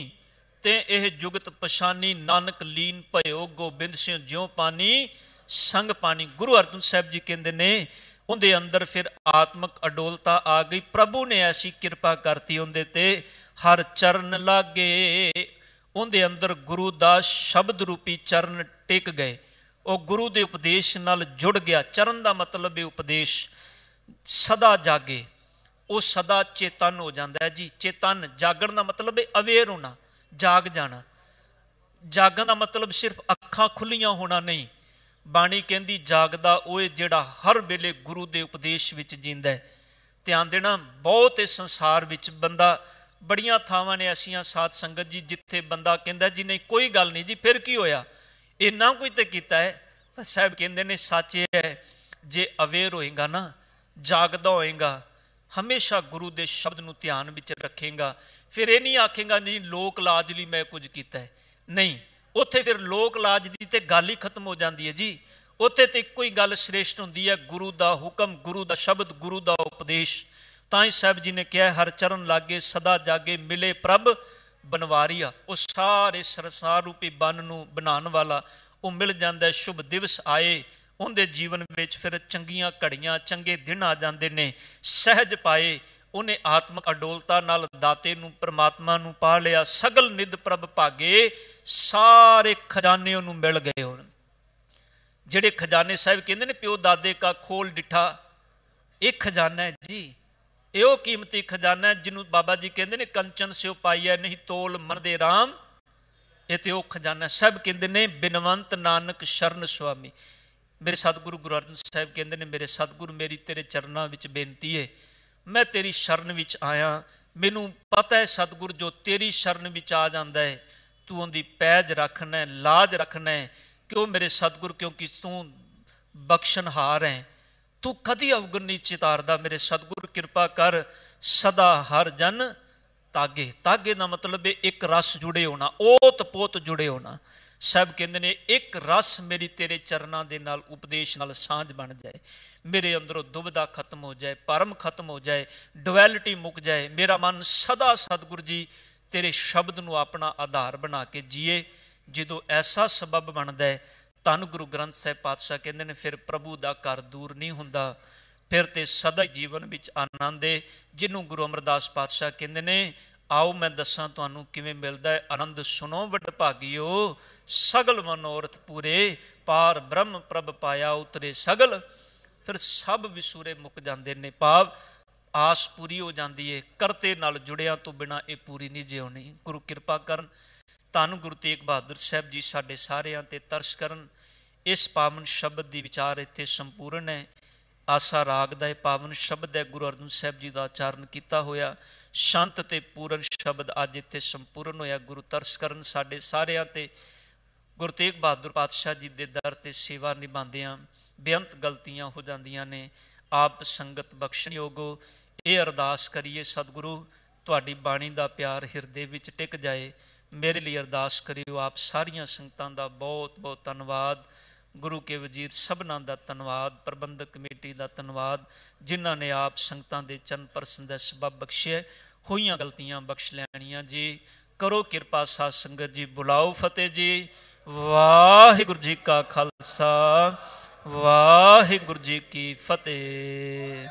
S1: ਤੇ ਇਹ ਜੁਗਤ ਪਛਾਨੀ ਨਾਨਕ ਲੀਨ ਭਇਓ ਗੋਬਿੰਦ ਸਿੰਘ ਜਿਉ ਪਾਣੀ ਸੰਗ ਪਾਣੀ ਗੁਰੂ ਅਰਜਨ ਸਾਹਿਬ ਜੀ ਕਹਿੰਦੇ ਨੇ ਉਹਦੇ ਅੰਦਰ ਫਿਰ ਆਤਮਿਕ ਅਡੋਲਤਾ ਆ ਗਈ ਪ੍ਰਭੂ ਨੇ ਐਸੀ ਕਿਰਪਾ ਕਰਤੀ ਉਹਦੇ ਤੇ ਹਰ ਚਰਨ ਲਾਗੇ ਉਹਦੇ ਅੰਦਰ ਗੁਰੂ ਦਾ ਸ਼ਬਦ ਰੂਪੀ ਚਰਨ ਟਿਕ ਗਏ ਉਹ ਗੁਰੂ ਦੇ ਉਪਦੇਸ਼ ਨਾਲ ਜੁੜ ਗਿਆ ਚਰਨ ਦਾ ਮਤਲਬ ਹੈ ਉਪਦੇਸ਼ ਸਦਾ ਜਾਗੇ ਉਹ ਸਦਾ ਚੇਤਨ ਹੋ ਜਾਂਦਾ ਹੈ ਜੀ ਚੇਤਨ ਜਾਗਣ ਦਾ ਮਤਲਬ ਹੈ ਅਵੇਅਰ ਹੋਣਾ ਜਾਗ ਜਾਣਾ ਜਾਗਣ ਦਾ ਮਤਲਬ ਸਿਰਫ ਅੱਖਾਂ ਖੁੱਲੀਆਂ ਹੋਣਾ ਨਹੀਂ ਬਾਣੀ ਕਹਿੰਦੀ ਜਾਗਦਾ ਉਹ ਜਿਹੜਾ ਹਰ ਵੇਲੇ ਗੁਰੂ ਦੇ ਉਪਦੇਸ਼ ਵਿੱਚ ਜਿੰਦਾ ਹੈ ਧਿਆਨ ਦੇਣਾ ਬਹੁਤ ਇਸ ਸੰਸਾਰ ਵਿੱਚ ਬੰਦਾ ਬੜੀਆਂ ਥਾਵਾਂ ਨੇ ਅਸੀਂ ਸਾਥ ਸੰਗਤ ਜੀ ਜਿੱਥੇ ਬੰਦਾ ਕਹਿੰਦਾ ਜੀ ਨਹੀਂ ਕੋਈ ਗੱਲ ਨਹੀਂ ਜੀ ਫਿਰ ਕੀ ਹੋਇਆ ਇੰਨਾ ਕੋਈ ਤੇ ਕੀਤਾ ਹੈ ਪਰ ਸਾਹਿਬ ਕਹਿੰਦੇ ਨੇ ਸੱਚ ਹੈ ਜੇ ਅਵੇਰ ਹੋਏਗਾ ਨਾ ਜਾਗਦਾ ਹੋਏਗਾ ਹਮੇਸ਼ਾ ਗੁਰੂ ਦੇ ਸ਼ਬਦ ਨੂੰ ਧਿਆਨ ਵਿੱਚ ਰੱਖੇਗਾ ਫਿਰ ਇਹ ਨਹੀਂ ਆਖੇਗਾ ਨਹੀਂ ਲੋਕ ਲਾਜ ਲਈ ਮੈਂ ਕੁਝ ਕੀਤਾ ਹੈ ਨਹੀਂ ਉੱਥੇ ਫਿਰ ਲੋਕ ਲਾਜ ਦੀ ਤੇ ਗੱਲ ਹੀ ਖਤਮ ਹੋ ਜਾਂਦੀ ਹੈ ਜੀ ਉੱਥੇ ਤੇ ਇੱਕੋ ਹੀ ਗੱਲ ਸ੍ਰੇਸ਼ਟ ਹੁੰਦੀ ਹੈ ਗੁਰੂ ਦਾ ਹੁਕਮ ਗੁਰੂ ਦਾ ਸ਼ਬਦ ਗੁਰੂ ਦਾ ਉਪਦੇਸ਼ ਤਾਂ ਹੀ ਸਾਹਿਬ ਜੀ ਨੇ ਕਿਹਾ ਹਰ ਚਰਨ ਲਾਗੇ ਸਦਾ ਜਾਗੇ ਮਿਲੇ ਪ੍ਰਭ ਬਨਵਾਰੀਆ ਉਹ ਸਾਰੇ ਸੰਸਾਰ ਰੂਪੀ ਬਨ ਨੂੰ ਬਣਾਉਣ ਵਾਲਾ ਉਹ ਮਿਲ ਜਾਂਦਾ ਸ਼ੁਭ ਦਿਵਸ ਆਏ ਉਹਦੇ ਜੀਵਨ ਵਿੱਚ ਫਿਰ ਚੰਗੀਆਂ ਘੜੀਆਂ ਚੰਗੇ ਦਿਨ ਆ ਜਾਂਦੇ ਨੇ ਸਹਿਜ ਪਾਏ ਉਹਨੇ ਆਤਮਿਕ ਅਡੋਲਤਾ ਨਾਲ ਦਾਤੇ ਨੂੰ ਪ੍ਰਮਾਤਮਾ ਨੂੰ ਪਾ ਲਿਆ ਸਗਲ ਨਿਦ ਪ੍ਰਭ ਭਾਗੇ ਸਾਰੇ ਖਜ਼ਾਨੇ ਉਹਨੂੰ ਮਿਲ ਗਏ ਹੋਰ ਜਿਹੜੇ ਖਜ਼ਾਨੇ ਸਾਹਿਬ ਕਹਿੰਦੇ ਨੇ ਪਿਓ ਦਾਦੇ ਕਾ ਖੋਲ ਡਿਠਾ ਇਹ ਖਜ਼ਾਨਾ ਹੈ ਜੀ ਇਹ ਉਹ ਕੀਮਤੀ ਖਜ਼ਾਨਾ ਜਿਹਨੂੰ ਬਾਬਾ ਜੀ ਕਹਿੰਦੇ ਨੇ ਕੰਚਨ ਸਿਉ ਪਾਈਐ ਨਹੀਂ ਤੋਲ ਮਨ ਦੇ RAM ਇਹ ਤੇ ਉਹ ਖਜ਼ਾਨਾ ਸਭ ਕਹਿੰਦੇ ਨੇ ਬਿਨਵੰਤ ਨਾਨਕ ਸ਼ਰਨ ਸੁਆਮੀ ਮੇਰੇ ਸਤਿਗੁਰੂ ਗੁਰੂ ਅਰਜਨ ਸਾਹਿਬ ਕਹਿੰਦੇ ਨੇ ਮੇਰੇ ਸਤਿਗੁਰੂ ਮੇਰੀ ਤੇਰੇ ਚਰਨਾਂ ਵਿੱਚ ਬੇਨਤੀ ਹੈ ਮੈਂ ਤੇਰੀ ਸ਼ਰਨ ਵਿੱਚ ਆਇਆ ਮੈਨੂੰ ਪਤਾ ਹੈ ਸਤਿਗੁਰ ਜੋ ਤੇਰੀ ਸ਼ਰਨ ਵਿੱਚ ਆ ਜਾਂਦਾ ਹੈ ਤੂੰ ਉਹਦੀ ਪੈਜ ਰੱਖਣਾ ਲਾਜ ਰੱਖਣਾ ਕਿਉਂ ਮੇਰੇ ਸਤਿਗੁਰ ਕਿਉਂਕਿ ਤੂੰ ਬਖਸ਼ਨਹਾਰ ਹੈ ਤੂੰ ਕਦੀ ਅਵਗੁਣ ਨਹੀਂ ਚਿਤਾਰਦਾ ਮੇਰੇ ਸਤਿਗੁਰ ਕਿਰਪਾ ਕਰ ਸਦਾ ਹਰ ਜਨ ਤਾਗੇ ਤਾਗੇ ਦਾ ਮਤਲਬ ਹੈ ਇੱਕ ਰਸ ਜੁੜੇ ਹੋਣਾ ਓਤ ਪੋਤ ਜੁੜੇ ਹੋਣਾ ਸਭ ਕਹਿੰਦੇ ਨੇ ਇੱਕ ਰਸ ਮੇਰੀ ਤੇਰੇ ਚਰਨਾਂ ਦੇ ਨਾਲ ਉਪਦੇਸ਼ ਨਾਲ ਸਾਂਝ ਬਣ ਜਾਏ ਮੇਰੇ ਅੰਦਰੋਂ ਦੁਬਿਧਾ ਖਤਮ ਹੋ ਜਾਏ ਪਰਮ ਖਤਮ ਹੋ ਜਾਏ ਡੁਐਲਿਟੀ ਮੁੱਕ ਜਾਏ ਮੇਰਾ ਮਨ ਸਦਾ ਸਤਿਗੁਰ ਜੀ ਤੇਰੇ ਸ਼ਬਦ ਨੂੰ ਆਪਣਾ ਆਧਾਰ ਬਣਾ ਕੇ ਜੀਏ ਜਦੋਂ ਐਸਾ ਸਬਬ ਬਣਦਾ ਹੈ ਤਨ ਗੁਰੂ ਗ੍ਰੰਥ ਸਾਹਿਬ ਪਾਤਸ਼ਾਹ ਕਹਿੰਦੇ ਨੇ ਫਿਰ ਪ੍ਰਭੂ ਦਾ ਘਰ ਦੂਰ ਨਹੀਂ ਹੁੰਦਾ ਫਿਰ ਤੇ ਸਦਾ ਜੀਵਨ ਵਿੱਚ ਆਨੰਦ ਹੈ ਜਿਹਨੂੰ ਗੁਰੂ ਅਮਰਦਾਸ ਪਾਤਸ਼ਾਹ ਕਹਿੰਦੇ ਨੇ ਆਓ ਮੈਂ ਦੱਸਾਂ ਤੁਹਾਨੂੰ ਕਿਵੇਂ ਮਿਲਦਾ ਹੈ ਆਨੰਦ ਸੁਣੋ ਵਡਭਾਗਿਓ ਸਗਲ ਮਨੋਰਥ ਪੂਰੇ ਪਾਰ ਬ੍ਰਹਮ ਪ੍ਰਭ ਪਾਇਆ ਉਤਰੇ ਸਗਲ ਫਿਰ ਸਭ ਵਿਸੂਰੇ ਮੁੱਕ ਜਾਂਦੇ ਨੇ ਭਾਵ ਆਸ ਪੂਰੀ ਹੋ ਜਾਂਦੀ ਏ ਕਰਤੇ ਨਾਲ ਜੁੜਿਆਂ ਤੋਂ ਬਿਨਾ ਇਹ ਪੂਰੀ ਨਹੀਂ ਜਿਉਣੀ ਗੁਰੂ ਕਿਰਪਾ ਕਰਨ ਤਨ ਗੁਰੂ ਤੇਗ ਬਹਾਦਰ ਸਾਹਿਬ ਜੀ ਸਾਡੇ ਸਾਰਿਆਂ ਤੇ ਤਰਸ ਕਰਨ ਇਸ ਪਾਵਨ ਸ਼ਬਦ ਦੀ ਵਿਚਾਰ ਇੱਥੇ ਸੰਪੂਰਨ ਹੈ ਆਸਾ ਰਾਗ ਦਾ ਇਹ ਪਾਵਨ ਸ਼ਬਦ ਹੈ ਗੁਰੂ ਅਰਜਨ ਸਾਹਿਬ ਜੀ ਦਾ ਆਚਾਰਨ ਕੀਤਾ ਹੋਇਆ ਸ਼ਾਂਤ ਤੇ ਪੂਰਨ ਸ਼ਬਦ ਅੱਜ ਇੱਥੇ ਸੰਪੂਰਨ ਹੋਇਆ ਗੁਰੂ ਤਰਸ ਕਰਨ ਸਾਡੇ ਸਾਰਿਆਂ ਤੇ ਗੁਰੂ ਤੇਗ ਬਹਾਦਰ ਪਾਤਸ਼ਾਹ ਜੀ ਦੇ ਦਰ ਤੇ ਸੇਵਾ ਨਿਭਾਉਂਦੇ ਆਂ ਬੇਅੰਤ ਗਲਤੀਆਂ ਹੋ ਜਾਂਦੀਆਂ ਨੇ ਆਪ ਸੰਗਤ ਬਖਸ਼ਣ ਯੋਗੋ ਇਹ ਅਰਦਾਸ ਕਰੀਏ ਸਤਿਗੁਰੂ ਤੁਹਾਡੀ ਬਾਣੀ ਦਾ ਪਿਆਰ ਹਿਰਦੇ ਵਿੱਚ ਟਿਕ ਜਾਏ ਮੇਰੇ ਲਈ ਅਰਦਾਸ ਕਰਿਓ ਆਪ ਸਾਰੀਆਂ ਸੰਗਤਾਂ ਦਾ ਬਹੁਤ ਬਹੁਤ ਧੰਨਵਾਦ ਗੁਰੂ ਕੇ ਵਜ਼ੀਰ ਸਭਨਾਂ ਦਾ ਧੰਨਵਾਦ ਪ੍ਰਬੰਧਕ ਕਮੇਟੀ ਦਾ ਧੰਨਵਾਦ ਜਿਨ੍ਹਾਂ ਨੇ ਆਪ ਸੰਗਤਾਂ ਦੇ ਚੰਨ ਪਰ ਸੰਦੇਸ਼ ਸਬਬ ਬਖਸ਼ਿਆ ਹੋਈਆਂ ਗਲਤੀਆਂ ਬਖਸ਼ ਲੈਣੀਆਂ ਜੀ ਕਰੋ ਕਿਰਪਾ ਸਾਧ ਸੰਗਤ ਜੀ ਬੁਲਾਓ ਫਤਿਹ ਜੀ ਵਾਹਿਗੁਰੂ ਜੀ ਕਾ ਖਾਲਸਾ ਵਾਹਿਗੁਰੂ ਜੀ ਕੀ ਫਤਿਹ